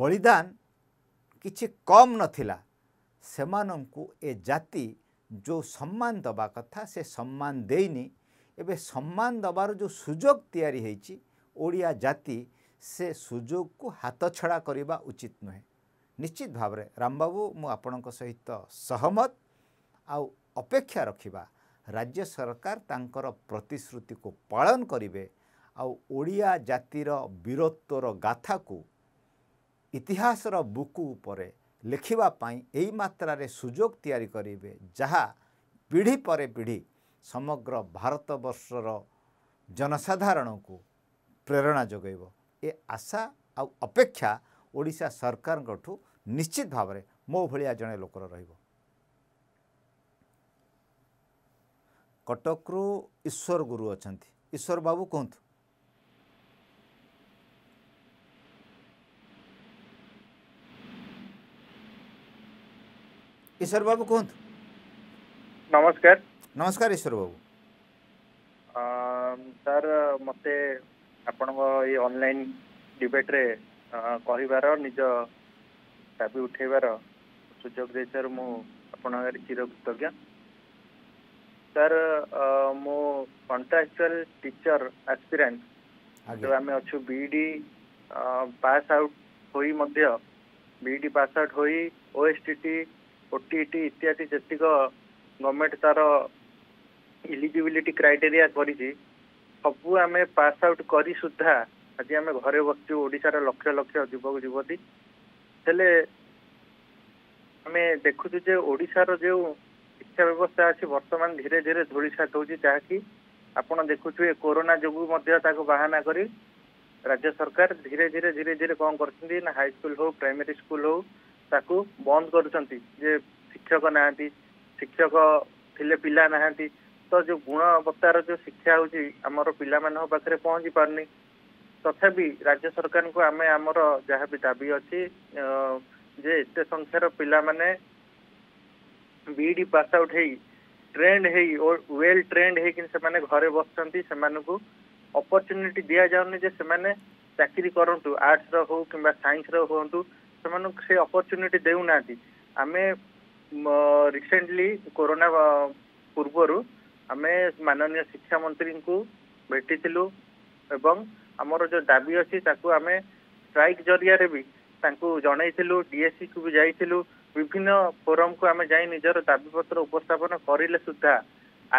ବଳିଦାନ କିଛି କମ୍ ନଥିଲା ସେମାନଙ୍କୁ ଏ ଜାତି ଯେଉଁ ସମ୍ମାନ ଦେବା କଥା ସେ ସମ୍ମାନ ଦେଇନି ଏବେ ସମ୍ମାନ ଦେବାର ଯେଉଁ ସୁଯୋଗ ତିଆରି ହୋଇଛି ଓଡ଼ିଆ ଜାତି ସେ ସୁଯୋଗକୁ ହାତ ଛଡ଼ା କରିବା ଉଚିତ ନୁହେଁ ନିଶ୍ଚିତ ଭାବରେ ରାମବାବୁ ମୁଁ ଆପଣଙ୍କ ସହିତ ସହମତ ଆଉ ଅପେକ୍ଷା ରଖିବା ରାଜ୍ୟ ସରକାର ତାଙ୍କର ପ୍ରତିଶ୍ରୁତିକୁ ପାଳନ କରିବେ ଆଉ ଓଡ଼ିଆ ଜାତିର ବୀରତ୍ୱର ଗାଥାକୁ ଇତିହାସର ବୁକୁ ଉପରେ ଲେଖିବା ପାଇଁ ଏଇ ମାତ୍ରାରେ ସୁଯୋଗ ତିଆରି କରିବେ ଯାହା ପିଢ଼ି ପରେ ପିଢ଼ି ସମଗ୍ର ଭାରତବର୍ଷର ଜନସାଧାରଣଙ୍କୁ प्रेरणा जगैब ए आशा आपेक्षा ओडा सरकार निश्चित भाव मो भाया जड़े लोकर रटकु ईश्वर गुरु अच्छा ईश्वर बाबू कहतु ईश्वर बाबू कहतु नमस्कार नमस्कार ईश्वर बाबू अं, सर मत ଆପଣଙ୍କ ଏଇ ଅନଲାଇନ୍ ଡିବେଟ୍ରେ କହିବାର ନିଜ ଦାବି ଉଠାଇବାର ସୁଯୋଗ ଦେଇଥିବାରୁ ମୁଁ ଆପଣଙ୍କ ଆଗରେ ଚିରକୃତଜ୍ଞ ସାର୍ ମୁଁ କଣ୍ଟ୍ରାକ୍ଚୁଆଲ ଟିଚର ଆସ୍ପିରାଣ୍ଟ ଯେଉଁ ଆମେ ଅଛୁ ବିଇଡି ପାସ୍ ଆଉଟ୍ ହୋଇ ମଧ୍ୟ ବିଇଡି ପାସ୍ ଆଉଟ୍ ହୋଇ ଓଏସ୍ଟିଟି ଓଟିଇଟି ଇତ୍ୟାଦି ଯେତିକ ଗଭର୍ଣ୍ଣମେଣ୍ଟ ତାର ଇଲିଜିବିଲିଟି କ୍ରାଇଟେରିଆ କରିଛି ସବୁ ଆମେ ପାସ୍ ଆଉଟ୍ କରି ସୁଦ୍ଧା ଆଜି ଆମେ ଘରେ ବସିଛୁ ଓଡ଼ିଶାର ଲକ୍ଷ ଲକ୍ଷ ଯୁବକ ଯୁବତୀ ହେଲେ ଆମେ ଦେଖୁଛୁ ଯେ ଓଡ଼ିଶାର ଯେଉଁ ଶିକ୍ଷା ବ୍ୟବସ୍ଥା ଅଛି ବର୍ତ୍ତମାନ ଧୀରେ ଧୀରେ ଧୂଳିସାତ ହେଉଛି ଯାହାକି ଆପଣ ଦେଖୁଥିବେ କୋରୋନା ଯୋଗୁଁ ମଧ୍ୟ ତାକୁ ବାହାନା କରି ରାଜ୍ୟ ସରକାର ଧୀରେ ଧୀରେ ଧୀରେ ଧୀରେ କ'ଣ କରୁଛନ୍ତି ନା ହାଇସ୍କୁଲ ହଉ ପ୍ରାଇମେରୀ ସ୍କୁଲ ହଉ ତାକୁ ବନ୍ଦ କରୁଛନ୍ତି ଯେ ଶିକ୍ଷକ ନାହାନ୍ତି ଶିକ୍ଷକ ଥିଲେ ପିଲା ନାହାନ୍ତି उक्त जो गुणवत्तार जो शिक्षा हूँ आम पाखे पहुंची पारे तथा तो राज्य सरकार को आम आम जहाँ भी दाबी अच्छी जे एत संख्यार पाने पास आउट हो ट्रेंड है वेल ट्रेंड है घरे बस अपरच्युनिटी दि जाने चाकरी करूँ आर्ट्स रो कि सैंस रुंतु से अपरच्युनिटी देना आम रिसेंटली कोरोना पूर्वरू ଆମେ ମାନନୀୟ ଶିକ୍ଷାମନ୍ତ୍ରୀଙ୍କୁ ଭେଟିଥିଲୁ ଏବଂ ଆମର ଯେଉଁ ଦାବି ଅଛି ତାକୁ ଆମେ ଷ୍ଟ୍ରାଇକ୍ ଜରିଆରେ ବି ତାଙ୍କୁ ଜଣେଇଥିଲୁ ଡିଏସ୍ସିକୁ ବି ଯାଇଥିଲୁ ବିଭିନ୍ନ ଫୋରମକୁ ଆମେ ଯାଇ ନିଜର ଦାବିପତ୍ର ଉପସ୍ଥାପନ କରିଲେ ସୁଦ୍ଧା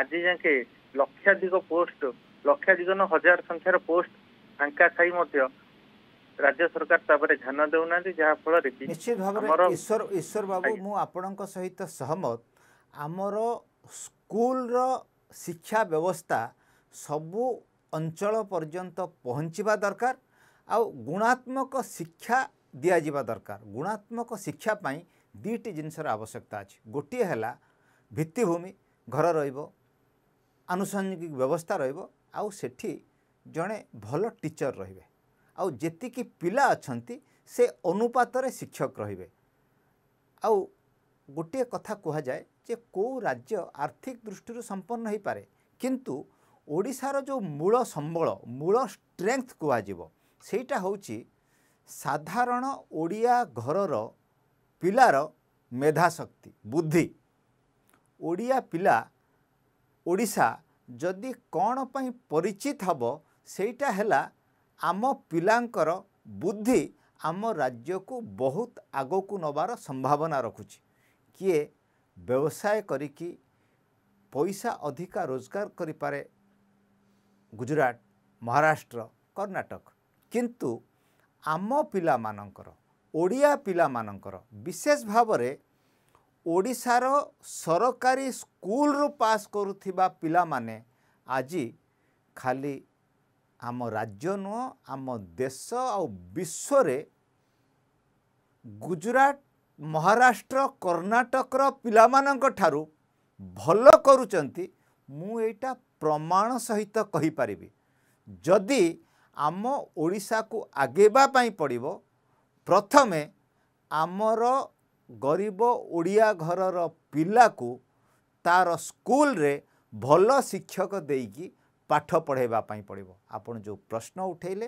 ଆଜି ଯାକେ ଲକ୍ଷାଧିକ ପୋଷ୍ଟ ଲକ୍ଷାଧିକ ନ ହଜାର ସଂଖ୍ୟାର ପୋଷ୍ଟ ଫାଙ୍କା ଥାଇ ମଧ୍ୟ ରାଜ୍ୟ ସରକାର ତାପରେ ଧ୍ୟାନ ଦେଉନାହାନ୍ତି ଯାହାଫଳରେ କି ନିଶ୍ଚିତ ଭାବରେ ଈଶ୍ୱର ଈଶ୍ୱର ବାବୁ ମୁଁ ଆପଣଙ୍କ ସହିତ ସହମତ ଆମର ସ୍କୁଲର ଶିକ୍ଷା ବ୍ୟବସ୍ଥା ସବୁ ଅଞ୍ଚଳ ପର୍ଯ୍ୟନ୍ତ ପହଞ୍ଚିବା ଦରକାର ଆଉ ଗୁଣାତ୍ମକ ଶିକ୍ଷା ଦିଆଯିବା ଦରକାର ଗୁଣାତ୍ମକ ଶିକ୍ଷା ପାଇଁ ଦୁଇଟି ଜିନିଷର ଆବଶ୍ୟକତା ଅଛି ଗୋଟିଏ ହେଲା ଭିତ୍ତିଭୂମି ଘର ରହିବ ଆନୁଷଙ୍ଗିକ ବ୍ୟବସ୍ଥା ରହିବ ଆଉ ସେଠି ଜଣେ ଭଲ ଟିଚର ରହିବେ ଆଉ ଯେତିକି ପିଲା ଅଛନ୍ତି ସେ ଅନୁପାତରେ ଶିକ୍ଷକ ରହିବେ ଆଉ ଗୋଟିଏ କଥା କୁହାଯାଏ ଯେ କେଉଁ ରାଜ୍ୟ ଆର୍ଥିକ ଦୃଷ୍ଟିରୁ ସମ୍ପନ୍ନ ହୋଇପାରେ କିନ୍ତୁ ଓଡ଼ିଶାର ଯେଉଁ ମୂଳ ସମ୍ବଳ ମୂଳ ଷ୍ଟ୍ରେଙ୍ଗଥ କୁହାଯିବ ସେଇଟା ହେଉଛି ସାଧାରଣ ଓଡ଼ିଆ ଘରର ପିଲାର ମେଧାଶକ୍ତି ବୁଦ୍ଧି ଓଡ଼ିଆ ପିଲା ଓଡ଼ିଶା ଯଦି କ'ଣ ପାଇଁ ପରିଚିତ ହେବ ସେଇଟା ହେଲା ଆମ ପିଲାଙ୍କର ବୁଦ୍ଧି ଆମ ରାଜ୍ୟକୁ ବହୁତ ଆଗକୁ ନେବାର ସମ୍ଭାବନା ରଖୁଛି କିଏ ବ୍ୟବସାୟ କରିକି ପଇସା ଅଧିକା ରୋଜଗାର କରିପାରେ ଗୁଜୁରାଟ ମହାରାଷ୍ଟ୍ର କର୍ଣ୍ଣାଟକ କିନ୍ତୁ ଆମ ପିଲାମାନଙ୍କର ଓଡ଼ିଆ ପିଲାମାନଙ୍କର ବିଶେଷ ଭାବରେ ଓଡ଼ିଶାର ସରକାରୀ ସ୍କୁଲରୁ ପାସ୍ କରୁଥିବା ପିଲାମାନେ ଆଜି ଖାଲି ଆମ ରାଜ୍ୟ ନୁହଁ ଆମ ଦେଶ ଆଉ ବିଶ୍ୱରେ ଗୁଜୁରାଟ ମହାରାଷ୍ଟ୍ର କର୍ଣ୍ଣାଟକର ପିଲାମାନଙ୍କ ଠାରୁ ଭଲ କରୁଛନ୍ତି ମୁଁ ଏଇଟା ପ୍ରମାଣ ସହିତ କହିପାରିବି ଯଦି ଆମ ଓଡ଼ିଶାକୁ ଆଗେଇବା ପାଇଁ ପଡ଼ିବ ପ୍ରଥମେ ଆମର ଗରିବ ଓଡ଼ିଆ ଘରର ପିଲାକୁ ତା'ର ସ୍କୁଲରେ ଭଲ ଶିକ୍ଷକ ଦେଇକି ପାଠ ପଢ଼ାଇବା ପାଇଁ ପଡ଼ିବ ଆପଣ ଯେଉଁ ପ୍ରଶ୍ନ ଉଠାଇଲେ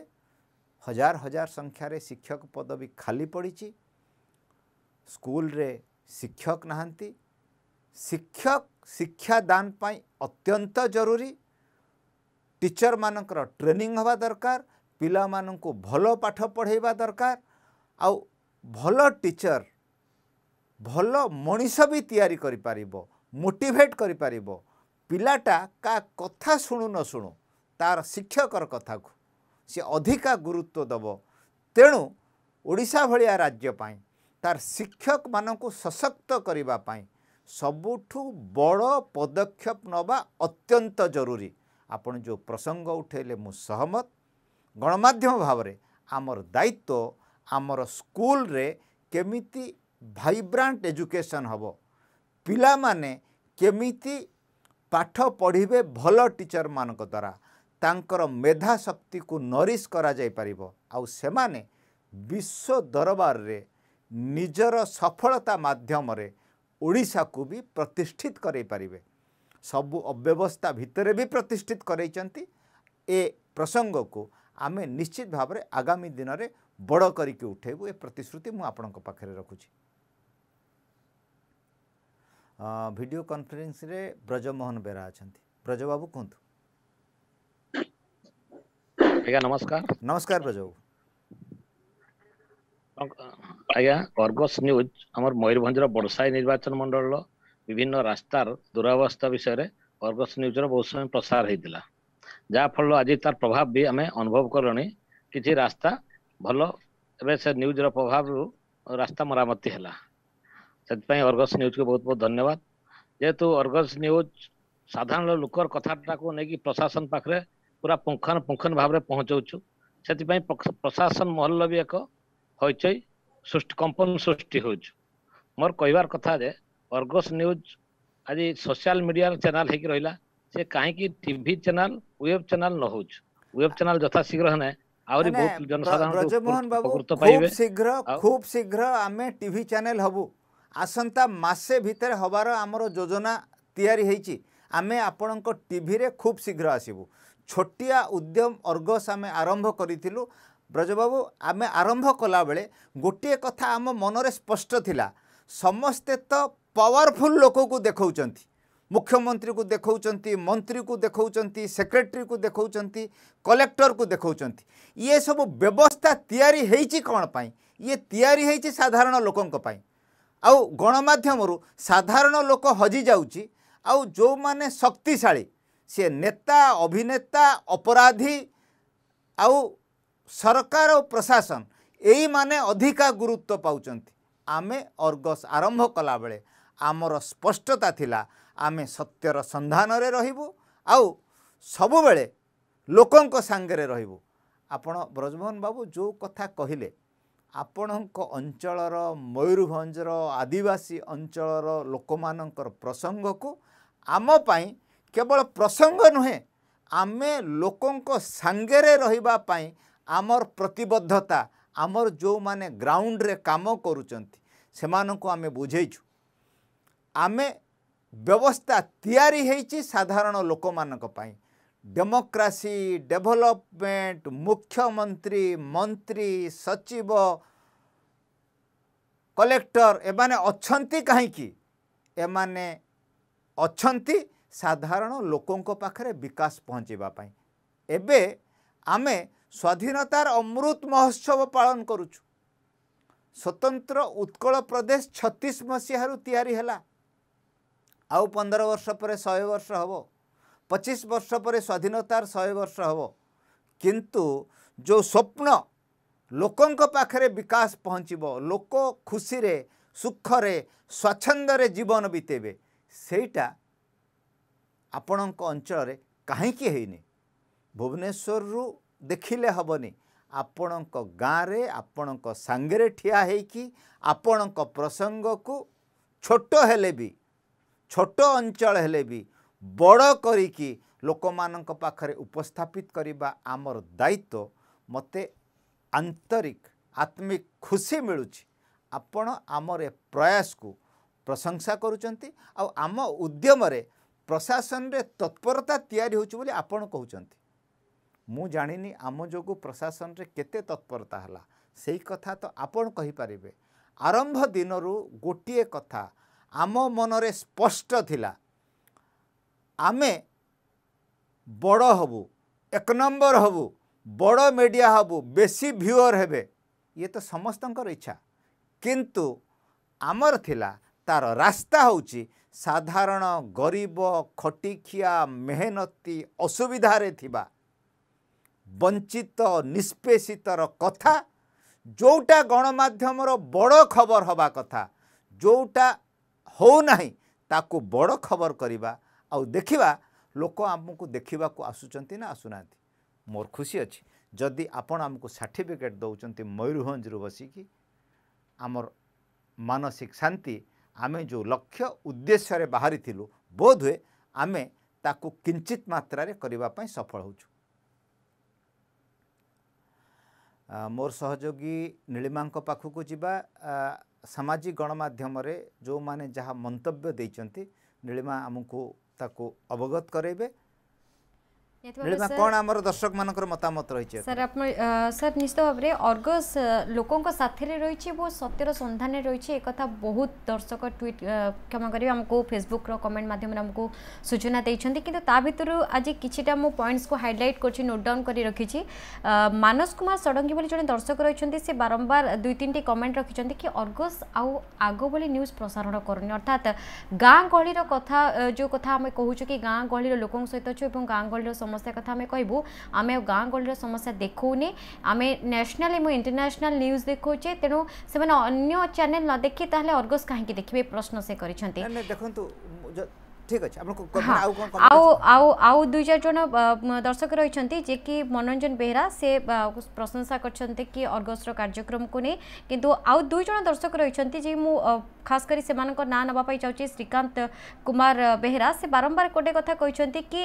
ହଜାର ହଜାର ସଂଖ୍ୟାରେ ଶିକ୍ଷକ ପଦବୀ ଖାଲି ପଡ଼ିଛି ସ୍କୁଲରେ ଶିକ୍ଷକ ନାହାନ୍ତି ଶିକ୍ଷକ ଶିକ୍ଷାଦାନ ପାଇଁ ଅତ୍ୟନ୍ତ ଜରୁରୀ ଟିଚରମାନଙ୍କର ଟ୍ରେନିଂ ହେବା ଦରକାର ପିଲାମାନଙ୍କୁ ଭଲ ପାଠ ପଢ଼େଇବା ଦରକାର ଆଉ ଭଲ ଟିଚର ଭଲ ମଣିଷ ବି ତିଆରି କରିପାରିବ ମୋଟିଭେଟ୍ କରିପାରିବ ପିଲାଟା କା କଥା ଶୁଣୁ ନ ଶୁଣୁ ତା'ର ଶିକ୍ଷକର କଥାକୁ ସେ ଅଧିକା ଗୁରୁତ୍ୱ ଦେବ ତେଣୁ ଓଡ଼ିଶା ଭଳିଆ ରାଜ୍ୟ ପାଇଁ ତାର ଶିକ୍ଷକମାନଙ୍କୁ ସଶକ୍ତ କରିବା ପାଇଁ ସବୁଠୁ ବଡ଼ ପଦକ୍ଷେପ ନେବା ଅତ୍ୟନ୍ତ ଜରୁରୀ ଆପଣ ଯେଉଁ ପ୍ରସଙ୍ଗ ଉଠାଇଲେ ମୁଁ ସହମତ ଗଣମାଧ୍ୟମ ଭାବରେ ଆମର ଦାୟିତ୍ୱ ଆମର ସ୍କୁଲରେ କେମିତି ଭାଇବ୍ରାଣ୍ଟ ଏଜୁକେସନ୍ ହେବ ପିଲାମାନେ କେମିତି ପାଠ ପଢ଼ିବେ ଭଲ ଟିଚରମାନଙ୍କ ଦ୍ୱାରା ତାଙ୍କର ମେଧାଶକ୍ତିକୁ ନରିଶ କରାଯାଇପାରିବ ଆଉ ସେମାନେ ବିଶ୍ୱ ଦରବାରରେ ନିଜର ସଫଳତା ମାଧ୍ୟମରେ ଓଡ଼ିଶାକୁ ବି ପ୍ରତିଷ୍ଠିତ କରାଇପାରିବେ ସବୁ ଅବ୍ୟବସ୍ଥା ଭିତରେ ବି ପ୍ରତିଷ୍ଠିତ କରାଇଛନ୍ତି ଏ ପ୍ରସଙ୍ଗକୁ ଆମେ ନିଶ୍ଚିତ ଭାବରେ ଆଗାମୀ ଦିନରେ ବଡ଼ କରିକି ଉଠାଇବୁ ଏ ପ୍ରତିଶ୍ରୁତି ମୁଁ ଆପଣଙ୍କ ପାଖରେ ରଖୁଛି ଭିଡ଼ିଓ କନଫରେନ୍ସରେ ବ୍ରଜମୋହନ ବେରା ଅଛନ୍ତି ବ୍ରଜବାବୁ କୁହନ୍ତୁ ଆଜ୍ଞା ନମସ୍କାର ନମସ୍କାର ବ୍ରଜବାବୁ आज्ञा न्यूज आम मयूरभ बड़साई निर्वाचन मंडल विभिन्न रास्तार दुरावस्था विषय कर्गस न्यूज बहुत समय प्रसार होता जहाँ फल आज तार प्रभाव भी आम अनुभव कल कि रास्ता भल एज प्रभाव रास्ता मरामती है अर्गस न्यूज को बहुत बहुत धन्यवाद जेहेतु अर्गस न्यूज साधारण लोकर कथा को लेकिन प्रशासन पाखे पूरा पुंगखानुपुख भाव में पहुँचाऊँ से प्रशासन महल भी एक ହଇଚଇ ସୃଷ୍ଟି କମ୍ପନ ସୃଷ୍ଟି ହେଉଛି ମୋର କହିବାର କଥା ଯେ ଅର୍ଗସ୍ ନ୍ୟୁଜ୍ ଆଜି ସୋସିଆଲ ମିଡ଼ିଆ ଚ୍ୟାନେଲ ହେଇକି ରହିଲା ସେ କାହିଁକି ଟିଭି ଚ୍ୟାନେଲ ୱେବ୍ ଚ୍ୟାନେଲ ନ ହେଉଛି ୱେବ୍ ଚ୍ୟାନେଲ ଯଥାଶୀଘ୍ର ହେନେ ଆହୁରି ବହୁତ ଜନସାଧାରଣ ବ୍ରଜମୋହନ ବାବୁ ଖୁବ ଶୀଘ୍ର ଖୁବ ଶୀଘ୍ର ଆମେ ଟିଭି ଚ୍ୟାନେଲ ହବୁ ଆସନ୍ତା ମାସେ ଭିତରେ ହବାର ଆମର ଯୋଜନା ତିଆରି ହେଇଛି ଆମେ ଆପଣଙ୍କ ଟିଭିରେ ଖୁବ୍ ଶୀଘ୍ର ଆସିବୁ ଛୋଟିଆ ଉଦ୍ୟମ ଅର୍ଗସ୍ ଆମେ ଆରମ୍ଭ କରିଥିଲୁ ବ୍ରଜବାବୁ ଆମେ ଆରମ୍ଭ କଲାବେଳେ ଗୋଟିଏ କଥା ଆମ ମନରେ ସ୍ପଷ୍ଟ ଥିଲା ସମସ୍ତେ ତ ପାୱାରଫୁଲ୍ ଲୋକକୁ ଦେଖାଉଛନ୍ତି ମୁଖ୍ୟମନ୍ତ୍ରୀକୁ ଦେଖାଉଛନ୍ତି ମନ୍ତ୍ରୀକୁ ଦେଖାଉଛନ୍ତି ସେକ୍ରେଟେରୀକୁ ଦେଖାଉଛନ୍ତି କଲେକ୍ଟରକୁ ଦେଖାଉଛନ୍ତି ଇଏ ସବୁ ବ୍ୟବସ୍ଥା ତିଆରି ହେଇଛି କ'ଣ ପାଇଁ ଇଏ ତିଆରି ହେଇଛି ସାଧାରଣ ଲୋକଙ୍କ ପାଇଁ ଆଉ ଗଣମାଧ୍ୟମରୁ ସାଧାରଣ ଲୋକ ହଜିଯାଉଛି ଆଉ ଯେଉଁମାନେ ଶକ୍ତିଶାଳୀ ସିଏ ନେତା ଅଭିନେତା ଅପରାଧୀ ଆଉ ସରକାର ଓ ପ୍ରଶାସନ ଏଇମାନେ ଅଧିକା ଗୁରୁତ୍ୱ ପାଉଛନ୍ତି ଆମେ ଅର୍ଗସ୍ ଆରମ୍ଭ କଲାବେଳେ ଆମର ସ୍ପଷ୍ଟତା ଥିଲା ଆମେ ସତ୍ୟର ସନ୍ଧାନରେ ରହିବୁ ଆଉ ସବୁବେଳେ ଲୋକଙ୍କ ସାଙ୍ଗରେ ରହିବୁ ଆପଣ ବ୍ରଜମୋହନ ବାବୁ ଯେଉଁ କଥା କହିଲେ ଆପଣଙ୍କ ଅଞ୍ଚଳର ମୟୂରଭଞ୍ଜର ଆଦିବାସୀ ଅଞ୍ଚଳର ଲୋକମାନଙ୍କର ପ୍ରସଙ୍ଗକୁ ଆମ ପାଇଁ କେବଳ ପ୍ରସଙ୍ଗ ନୁହେଁ ଆମେ ଲୋକଙ୍କ ସାଙ୍ଗରେ ରହିବା ପାଇଁ আমার প্রতিবদ্ধতা আমার যে গ্রাউন্ডে কাম করছেন সে আমি বুঝেছু আমি ব্যবস্থা তৈরি হয়েছি সাধারণ লোক পাই ডেমোক্রাসি ডেভেলপমেন্ট মুখ্যমন্ত্রী মন্ত্রী সচিব কলেক্টর এমানে অনেক କାହିଁକି এমানে অনেক সাধারণ ଲୋକଙ୍କ পাখে বিকাশ ପହଞ୍ଚିବା এবে আমি ସ୍ୱାଧୀନତାର ଅମୃତ ମହୋତ୍ସବ ପାଳନ କରୁଛୁ ସ୍ୱତନ୍ତ୍ର ଉତ୍କଳ ପ୍ରଦେଶ ଛତିଶ ମସିହାରୁ ତିଆରି ହେଲା ଆଉ ପନ୍ଦର ବର୍ଷ ପରେ ଶହେ ବର୍ଷ ହେବ ପଚିଶ ବର୍ଷ ପରେ ସ୍ୱାଧୀନତାର ଶହେ ବର୍ଷ ହେବ କିନ୍ତୁ ଯେଉଁ ସ୍ୱପ୍ନ ଲୋକଙ୍କ ପାଖରେ ବିକାଶ ପହଞ୍ଚିବ ଲୋକ ଖୁସିରେ ସୁଖରେ ସ୍ୱଚ୍ଛନ୍ଦରେ ଜୀବନ ବିତେଇବେ ସେଇଟା ଆପଣଙ୍କ ଅଞ୍ଚଳରେ କାହିଁକି ହେଇନି ଭୁବନେଶ୍ୱରରୁ ଦେଖିଲେ ହେବନି ଆପଣଙ୍କ ଗାଁରେ ଆପଣଙ୍କ ସାଙ୍ଗରେ ଠିଆ ହୋଇକି ଆପଣଙ୍କ ପ୍ରସଙ୍ଗକୁ ଛୋଟ ହେଲେ ବି ଛୋଟ ଅଞ୍ଚଳ ହେଲେ ବି ବଡ଼ କରିକି ଲୋକମାନଙ୍କ ପାଖରେ ଉପସ୍ଥାପିତ କରିବା ଆମର ଦାୟିତ୍ୱ ମୋତେ ଆନ୍ତରିକ ଆତ୍ମିକ ଖୁସି ମିଳୁଛି ଆପଣ ଆମର ଏ ପ୍ରୟାସକୁ ପ୍ରଶଂସା କରୁଛନ୍ତି ଆଉ ଆମ ଉଦ୍ୟମରେ ପ୍ରଶାସନରେ ତତ୍ପରତା ତିଆରି ହେଉଛି ବୋଲି ଆପଣ କହୁଛନ୍ତି ମୁଁ ଜାଣିନି ଆମ ଯୋଗୁଁ ପ୍ରଶାସନରେ କେତେ ତତ୍ପରତା ହେଲା ସେଇ କଥା ତ ଆପଣ କହିପାରିବେ ଆରମ୍ଭ ଦିନରୁ ଗୋଟିଏ କଥା ଆମ ମନରେ ସ୍ପଷ୍ଟ ଥିଲା ଆମେ ବଡ଼ ହେବୁ ଏକ ନମ୍ବର ହେବୁ ବଡ଼ ମିଡ଼ିଆ ହେବୁ ବେଶୀ ଭିୟର ହେବେ ଇଏ ତ ସମସ୍ତଙ୍କର ଇଚ୍ଛା କିନ୍ତୁ ଆମର ଥିଲା ତା'ର ରାସ୍ତା ହେଉଛି ସାଧାରଣ ଗରିବ ଖଟିଖିଆ ମେହନତି ଅସୁବିଧାରେ ଥିବା ବଞ୍ଚିତ ନିଷ୍ପେଷିତର କଥା ଯେଉଁଟା ଗଣମାଧ୍ୟମର ବଡ଼ ଖବର ହେବା କଥା ଯେଉଁଟା ହେଉନାହିଁ ତାକୁ ବଡ଼ ଖବର କରିବା ଆଉ ଦେଖିବା ଲୋକ ଆମକୁ ଦେଖିବାକୁ ଆସୁଛନ୍ତି ନା ଆସୁନାହାନ୍ତି ମୋର ଖୁସି ଅଛି ଯଦି ଆପଣ ଆମକୁ ସାର୍ଟିଫିକେଟ୍ ଦେଉଛନ୍ତି ମୟୂରଭଞ୍ଜରୁ ବସିକି ଆମର ମାନସିକ ଶାନ୍ତି ଆମେ ଯେଉଁ ଲକ୍ଷ୍ୟ ଉଦ୍ଦେଶ୍ୟରେ ବାହାରିଥିଲୁ ବୋଧ ହୁଏ ଆମେ ତାକୁ କିଞ୍ଚିତ୍ ମାତ୍ରାରେ କରିବା ପାଇଁ ସଫଳ ହେଉଛୁ ମୋର ସହଯୋଗୀ ନୀଳିମାଙ୍କ ପାଖକୁ ଯିବା ସାମାଜିକ ଗଣମାଧ୍ୟମରେ ଯେଉଁମାନେ ଯାହା ମନ୍ତବ୍ୟ ଦେଇଛନ୍ତି ନୀଳିମା ଆମକୁ ତାକୁ ଅବଗତ କରେଇବେ ନୀଳିମା କ'ଣ ଆମର ଦର୍ଶକମାନଙ୍କର ମତାମତ ରହିଛି ସାର୍ ଆପଣ ସାର୍ ନିଶ୍ଚିତ ଭାବରେ ଅର୍ଗସ୍ ଲୋକଙ୍କ ସାଥିରେ ରହିଛି ଏବଂ ସତ୍ୟର ସନ୍ଧାନରେ ରହିଛି ଏକଥା ବହୁତ ଦର୍ଶକ ଟ୍ୱିଟ୍ କ୍ଷମା କରିବେ ଆମକୁ ଫେସବୁକ୍ର କମେଣ୍ଟ ମାଧ୍ୟମରେ ଆମକୁ ସୂଚନା ଦେଇଛନ୍ତି କିନ୍ତୁ ତା ଭିତରୁ ଆଜି କିଛିଟା ମୁଁ ପଏଣ୍ଟସକୁ ହାଇଲାଇଟ୍ କରିଛି ନୋଟ୍ ଡାଉନ୍ କରି ରଖିଛି ମାନସ କୁମାର ଷଡ଼ଙ୍ଗୀ ବୋଲି ଜଣେ ଦର୍ଶକ ରହିଛନ୍ତି ସେ ବାରମ୍ବାର ଦୁଇ ତିନିଟି କମେଣ୍ଟ ରଖିଛନ୍ତି କି ଅର୍ଗସ୍ ଆଉ ଆଗ ଭଳି ନ୍ୟୁଜ୍ ପ୍ରସାରଣ କରୁନି ଅର୍ଥାତ୍ ଗାଁ ଗହଳିର କଥା ଯେଉଁ କଥା ଆମେ କହୁଛୁ କି ଗାଁ ଗହଳିର ଲୋକଙ୍କ ସହିତ ଅଛୁ ଏବଂ ଗାଁ ଗହଳିର ସମ ସମସ୍ୟା କଥା ଆମେ କହିବୁ ଆମେ ଗାଁ ଗହଳିର ସମସ୍ୟା ଦେଖାଉନେ ଆମେ ନ୍ୟାସନାଲ୍ ଏବଂ ଇଣ୍ଟରନ୍ୟାସନାଲ୍ ନ୍ୟୁଜ୍ ଦେଖାଉଛେ ତେଣୁ ସେମାନେ ଅନ୍ୟ ଚ୍ୟାନେଲ୍ ନ ଦେଖି ତାହେଲେ ଅର୍ଗସ୍ କାହିଁକି ଦେଖିବେ ପ୍ରଶ୍ନ ସେ କରିଛନ୍ତି ଦେଖନ୍ତୁ ଠିକ୍ ଅଛି ଆଉ ଆଉ ଆଉ ଦୁଇ ଚାରି ଜଣ ଦର୍ଶକ ରହିଛନ୍ତି ଯେ କି ମନୋରଞ୍ଜନ ବେହେରା ସେ ପ୍ରଶଂସା କରିଛନ୍ତି କି ଅର୍ଗସ୍ର କାର୍ଯ୍ୟକ୍ରମକୁ ନେଇ କିନ୍ତୁ ଆଉ ଦୁଇ ଜଣ ଦର୍ଶକ ରହିଛନ୍ତି ଯେ ମୁଁ ଖାସ୍ କରି ସେମାନଙ୍କ ନାଁ ନେବା ପାଇଁ ଚାହୁଁଛି ଶ୍ରୀକାନ୍ତ କୁମାର ବେହେରା ସେ ବାରମ୍ବାର ଗୋଟେ କଥା କହିଛନ୍ତି କି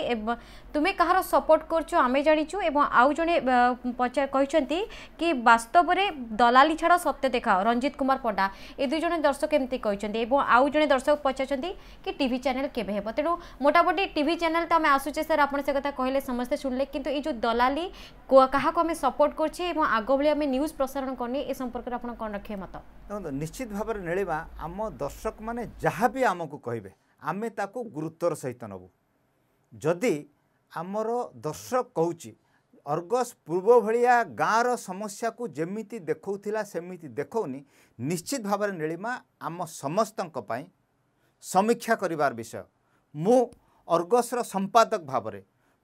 ତୁମେ କାହାର ସପୋର୍ଟ କରୁଛ ଆମେ ଜାଣିଛୁ ଏବଂ ଆଉ ଜଣେ କହିଛନ୍ତି କି ବାସ୍ତବରେ ଦଲାଲି ଛଡ଼ା ସତ୍ୟ ଦେଖାଅ ରଞ୍ଜିତ କୁମାର ପଣ୍ଡା ଏ ଦୁଇ ଜଣ ଦର୍ଶକ ଏମିତି କହିଛନ୍ତି ଏବଂ ଆଉ ଜଣେ ଦର୍ଶକ ପଚାରିଛନ୍ତି କି ଟିଭି ଚ୍ୟାନେଲ୍ କେବେ ହେବ ତେଣୁ ମୋଟାମୋଟି ଟିଭି ଚ୍ୟାନେଲ୍ ତ ଆମେ ଆସୁଛେ ସାର୍ ଆପଣ ସେ କଥା କହିଲେ ସମସ୍ତେ ଶୁଣିଲେ କିନ୍ତୁ ଏଇ ଯେଉଁ ଦଲାଲି କାହାକୁ ଆମେ ସପୋର୍ଟ କରୁଛେ ଏବଂ ଆଗଭଳି ଆମେ ନ୍ୟୁଜ୍ ପ୍ରସାରଣ କରୁନି ଏ ସମ୍ପର୍କରେ ଆପଣ କ'ଣ ରଖିବେ ମତ ଦେଖନ୍ତୁ ନିଶ୍ଚିତ ଭାବରେ ନେଳିବା ଆମ ଦର୍ଶକମାନେ ଯାହା ବି ଆମକୁ କହିବେ ଆମେ ତାକୁ ଗୁରୁତ୍ୱର ସହିତ ନେବୁ ଯଦି ଆମର ଦର୍ଶକ କହୁଛି ଅର୍ଗସ୍ ପୂର୍ବ ଭଳିଆ ଗାଁର ସମସ୍ୟାକୁ ଯେମିତି ଦେଖାଉଥିଲା ସେମିତି ଦେଖାଉନି ନିଶ୍ଚିତ ଭାବରେ ନୀଳିମା ଆମ ସମସ୍ତଙ୍କ ପାଇଁ ସମୀକ୍ଷା କରିବାର ବିଷୟ ମୁଁ ଅର୍ଗସର ସମ୍ପାଦକ ଭାବରେ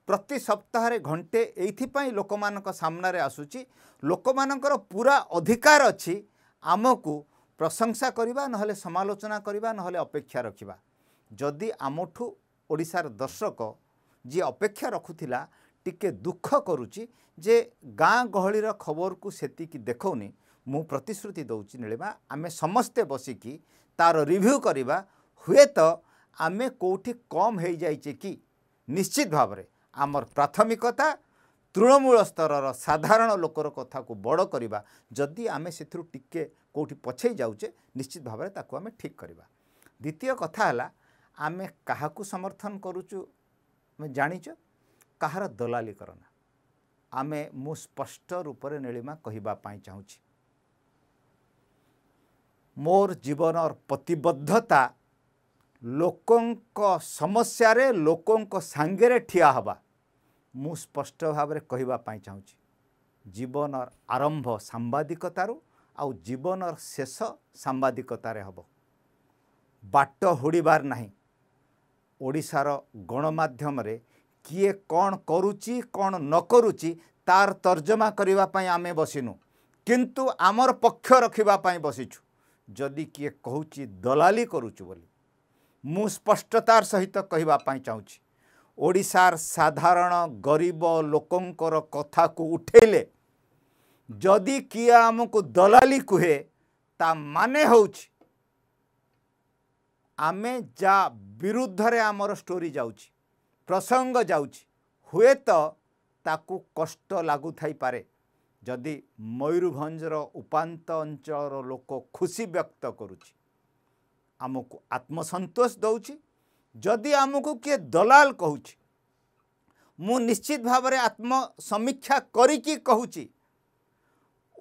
ପ୍ରତି ସପ୍ତାହରେ ଘଣ୍ଟେ ଏଇଥିପାଇଁ ଲୋକମାନଙ୍କ ସାମ୍ନାରେ ଆସୁଛି ଲୋକମାନଙ୍କର ପୁରା ଅଧିକାର ଅଛି ଆମକୁ ପ୍ରଶଂସା କରିବା ନହେଲେ ସମାଲୋଚନା କରିବା ନହେଲେ ଅପେକ୍ଷା ରଖିବା ଯଦି ଆମଠୁ ଓଡ଼ିଶାର ଦର୍ଶକ ଯିଏ ଅପେକ୍ଷା ରଖୁଥିଲା ଟିକିଏ ଦୁଃଖ କରୁଛି ଯେ ଗାଁ ଗହଳିର ଖବରକୁ ସେତିକି ଦେଖଉନି ମୁଁ ପ୍ରତିଶ୍ରୁତି ଦେଉଛି ନୀଳିମା ଆମେ ସମସ୍ତେ ବସିକି ତା'ର ରିଭ୍ୟୁ କରିବା ହୁଏତ ଆମେ କେଉଁଠି କମ୍ ହେଇଯାଇଛେ କି ନିଶ୍ଚିତ ଭାବରେ ଆମର ପ୍ରାଥମିକତା ତୃଣମୂଳ ସ୍ତରର ସାଧାରଣ ଲୋକର କଥାକୁ ବଡ଼ କରିବା ଯଦି ଆମେ ସେଥିରୁ ଟିକିଏ କେଉଁଠି ପଛେଇ ଯାଉଛେ ନିଶ୍ଚିତ ଭାବରେ ତାକୁ ଆମେ ଠିକ୍ କରିବା ଦ୍ୱିତୀୟ କଥା ହେଲା ଆମେ କାହାକୁ ସମର୍ଥନ କରୁଛୁ ଆମେ ଜାଣିଛ କାହାର ଦଲାଲି କରନା ଆମେ ମୁଁ ସ୍ପଷ୍ଟ ରୂପରେ ନୀଳିମା କହିବା ପାଇଁ ଚାହୁଁଛି ମୋର ଜୀବନର ପ୍ରତିବଦ୍ଧତା ଲୋକଙ୍କ ସମସ୍ୟାରେ ଲୋକଙ୍କ ସାଙ୍ଗରେ ଠିଆ ହେବା ମୁଁ ସ୍ପଷ୍ଟ ଭାବରେ କହିବା ପାଇଁ ଚାହୁଁଛି ଜୀବନର ଆରମ୍ଭ ସାମ୍ବାଦିକତାରୁ ଆଉ ଜୀବନର ଶେଷ ସାମ୍ବାଦିକତାରେ ହେବ ବାଟ ହୁଡ଼ିବାର ନାହିଁ ଓଡ଼ିଶାର ଗଣମାଧ୍ୟମରେ କିଏ କ'ଣ କରୁଛି କ'ଣ ନ କରୁଛି ତାର ତର୍ଜମା କରିବା ପାଇଁ ଆମେ ବସିନୁ କିନ୍ତୁ ଆମର ପକ୍ଷ ରଖିବା ପାଇଁ ବସିଛୁ ଯଦି କିଏ କହୁଛି ଦଲାଲି କରୁଛୁ ବୋଲି ମୁଁ ସ୍ପଷ୍ଟତାର ସହିତ କହିବା ପାଇଁ ଚାହୁଁଛି ଓଡ଼ିଶାର ସାଧାରଣ ଗରିବ ଲୋକଙ୍କର କଥାକୁ ଉଠେଇଲେ ଯଦି କିଏ ଆମକୁ ଦଲାଲି କୁହେ ତା ମାନେ ହେଉଛି ଆମେ ଯା ବିରୁଦ୍ଧରେ ଆମର ଷ୍ଟୋରି ଯାଉଛି ପ୍ରସଙ୍ଗ ଯାଉଛି ହୁଏତ ତାକୁ କଷ୍ଟ ଲାଗୁଥାଇପାରେ ଯଦି ମୟୂରଭଞ୍ଜର ଉପାନ୍ତ ଅଞ୍ଚଳର ଲୋକ ଖୁସି ବ୍ୟକ୍ତ କରୁଛି ଆମକୁ ଆତ୍ମସନ୍ତୋଷ ଦେଉଛି ଯଦି ଆମକୁ କିଏ ଦଲାଲ କହୁଛି ମୁଁ ନିଶ୍ଚିତ ଭାବରେ ଆତ୍ମସମୀକ୍ଷା କରିକି କହୁଛି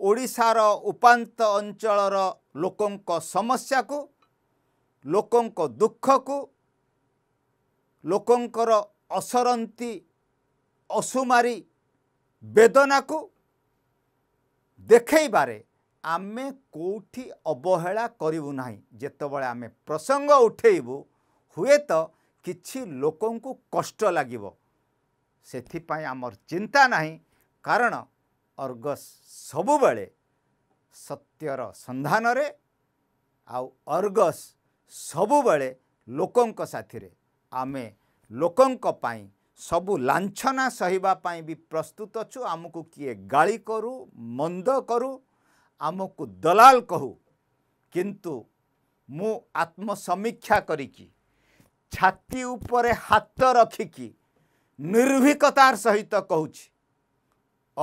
ଓଡ଼ିଶାର ଉପାନ୍ତ ଅଞ୍ଚଳର ଲୋକଙ୍କ ସମସ୍ୟାକୁ ଲୋକଙ୍କ ଦୁଃଖକୁ ଲୋକଙ୍କର ଅସରନ୍ତି ଅସୁମାରୀ ବେଦନାକୁ ଦେଖେଇବାରେ ଆମେ କେଉଁଠି ଅବହେଳା କରିବୁ ନାହିଁ ଯେତେବେଳେ ଆମେ ପ୍ରସଙ୍ଗ ଉଠେଇବୁ ହୁଏତ କିଛି ଲୋକଙ୍କୁ କଷ୍ଟ ଲାଗିବ ସେଥିପାଇଁ ଆମର ଚିନ୍ତା ନାହିଁ କାରଣ ଅର୍ଗସ୍ ସବୁବେଳେ ସତ୍ୟର ସନ୍ଧାନରେ ଆଉ ଅର୍ଗସ୍ ସବୁବେଳେ ଲୋକଙ୍କ ସାଥିରେ ଆମେ ଲୋକଙ୍କ ପାଇଁ ସବୁ ଲାଞ୍ଛନା ସହିବା ପାଇଁ ବି ପ୍ରସ୍ତୁତ ଅଛୁ ଆମକୁ କିଏ ଗାଳି କରୁ ମନ୍ଦ କରୁ ଆମକୁ ଦଲାଲ କହୁ କିନ୍ତୁ ମୁଁ ଆତ୍ମସମୀକ୍ଷା କରିକି ଛାତି ଉପରେ ହାତ ରଖିକି ନିର୍ଭୀକତାର ସହିତ କହୁଛି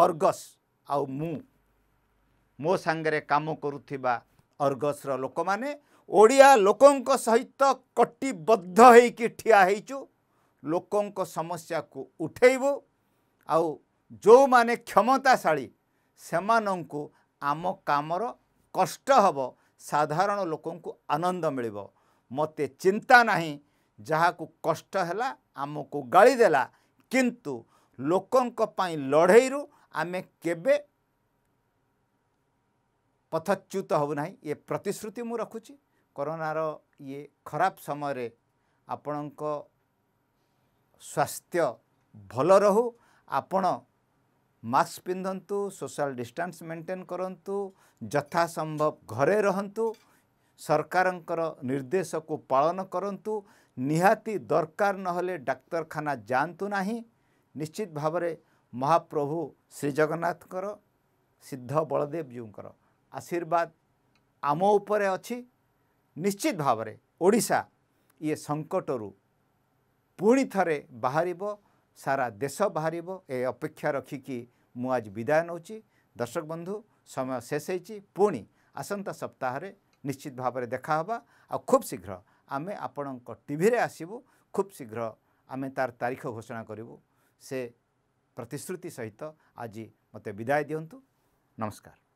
ଅର୍ଗସ୍ ଆଉ ମୁଁ ମୋ ସାଙ୍ଗରେ କାମ କରୁଥିବା ଅର୍ଗସ୍ର ଲୋକମାନେ ଓଡ଼ିଆ ଲୋକଙ୍କ ସହିତ କଟିବଦ୍ଧ ହେଇକି ଠିଆ ହେଇଛୁ ଲୋକଙ୍କ ସମସ୍ୟାକୁ ଉଠେଇବୁ ଆଉ ଯେଉଁମାନେ କ୍ଷମତାଶାଳୀ ସେମାନଙ୍କୁ ଆମ କାମର କଷ୍ଟ ହେବ ସାଧାରଣ ଲୋକଙ୍କୁ ଆନନ୍ଦ ମିଳିବ ମୋତେ ଚିନ୍ତା ନାହିଁ ଯାହାକୁ କଷ୍ଟ ହେଲା ଆମକୁ ଗାଳିଦେଲା କିନ୍ତୁ ଲୋକଙ୍କ ପାଇଁ ଲଢ଼େଇରୁ ଆମେ କେବେ ପଥଚ୍ୟୁତ ହେବୁ ନାହିଁ ଏ ପ୍ରତିଶ୍ରୁତି ମୁଁ ରଖୁଛି କରୋନାର ଇଏ ଖରାପ ସମୟରେ ଆପଣଙ୍କ ସ୍ୱାସ୍ଥ୍ୟ ଭଲ ରହୁ ଆପଣ ମାସ୍କ ପିନ୍ଧନ୍ତୁ ସୋସିଆଲ୍ ଡିଷ୍ଟାନ୍ସ ମେଣ୍ଟେନ୍ କରନ୍ତୁ ଯଥାସମ୍ଭବ ଘରେ ରହନ୍ତୁ ସରକାରଙ୍କର ନିର୍ଦ୍ଦେଶକୁ ପାଳନ କରନ୍ତୁ ନିହାତି ଦରକାର ନହେଲେ ଡାକ୍ତରଖାନା ଯାଆନ୍ତୁ ନାହିଁ ନିଶ୍ଚିତ ଭାବରେ ମହାପ୍ରଭୁ ଶ୍ରୀଜଗନ୍ନାଥଙ୍କର ସିଦ୍ଧ ବଳଦେବଜୀଙ୍କର ଆଶୀର୍ବାଦ ଆମ ଉପରେ ଅଛି ନିଶ୍ଚିତ ଭାବରେ ଓଡ଼ିଶା ଇଏ ସଙ୍କଟରୁ ପୁଣି ଥରେ ବାହାରିବ ସାରା ଦେଶ ବାହାରିବ ଏ ଅପେକ୍ଷା ରଖିକି ମୁଁ ଆଜି ବିଦାୟ ନେଉଛି ଦର୍ଶକ ବନ୍ଧୁ ସମୟ ଶେଷ ହେଇଛି ପୁଣି ଆସନ୍ତା ସପ୍ତାହରେ ନିଶ୍ଚିତ ଭାବରେ ଦେଖା ହେବା ଆଉ ଖୁବ୍ ଶୀଘ୍ର ଆମେ ଆପଣଙ୍କ ଟିଭିରେ ଆସିବୁ ଖୁବ୍ ଶୀଘ୍ର ଆମେ ତାର ତାରିଖ ଘୋଷଣା କରିବୁ ସେ ପ୍ରତିଶ୍ରୁତି ସହିତ ଆଜି ମୋତେ ବିଦାୟ ଦିଅନ୍ତୁ ନମସ୍କାର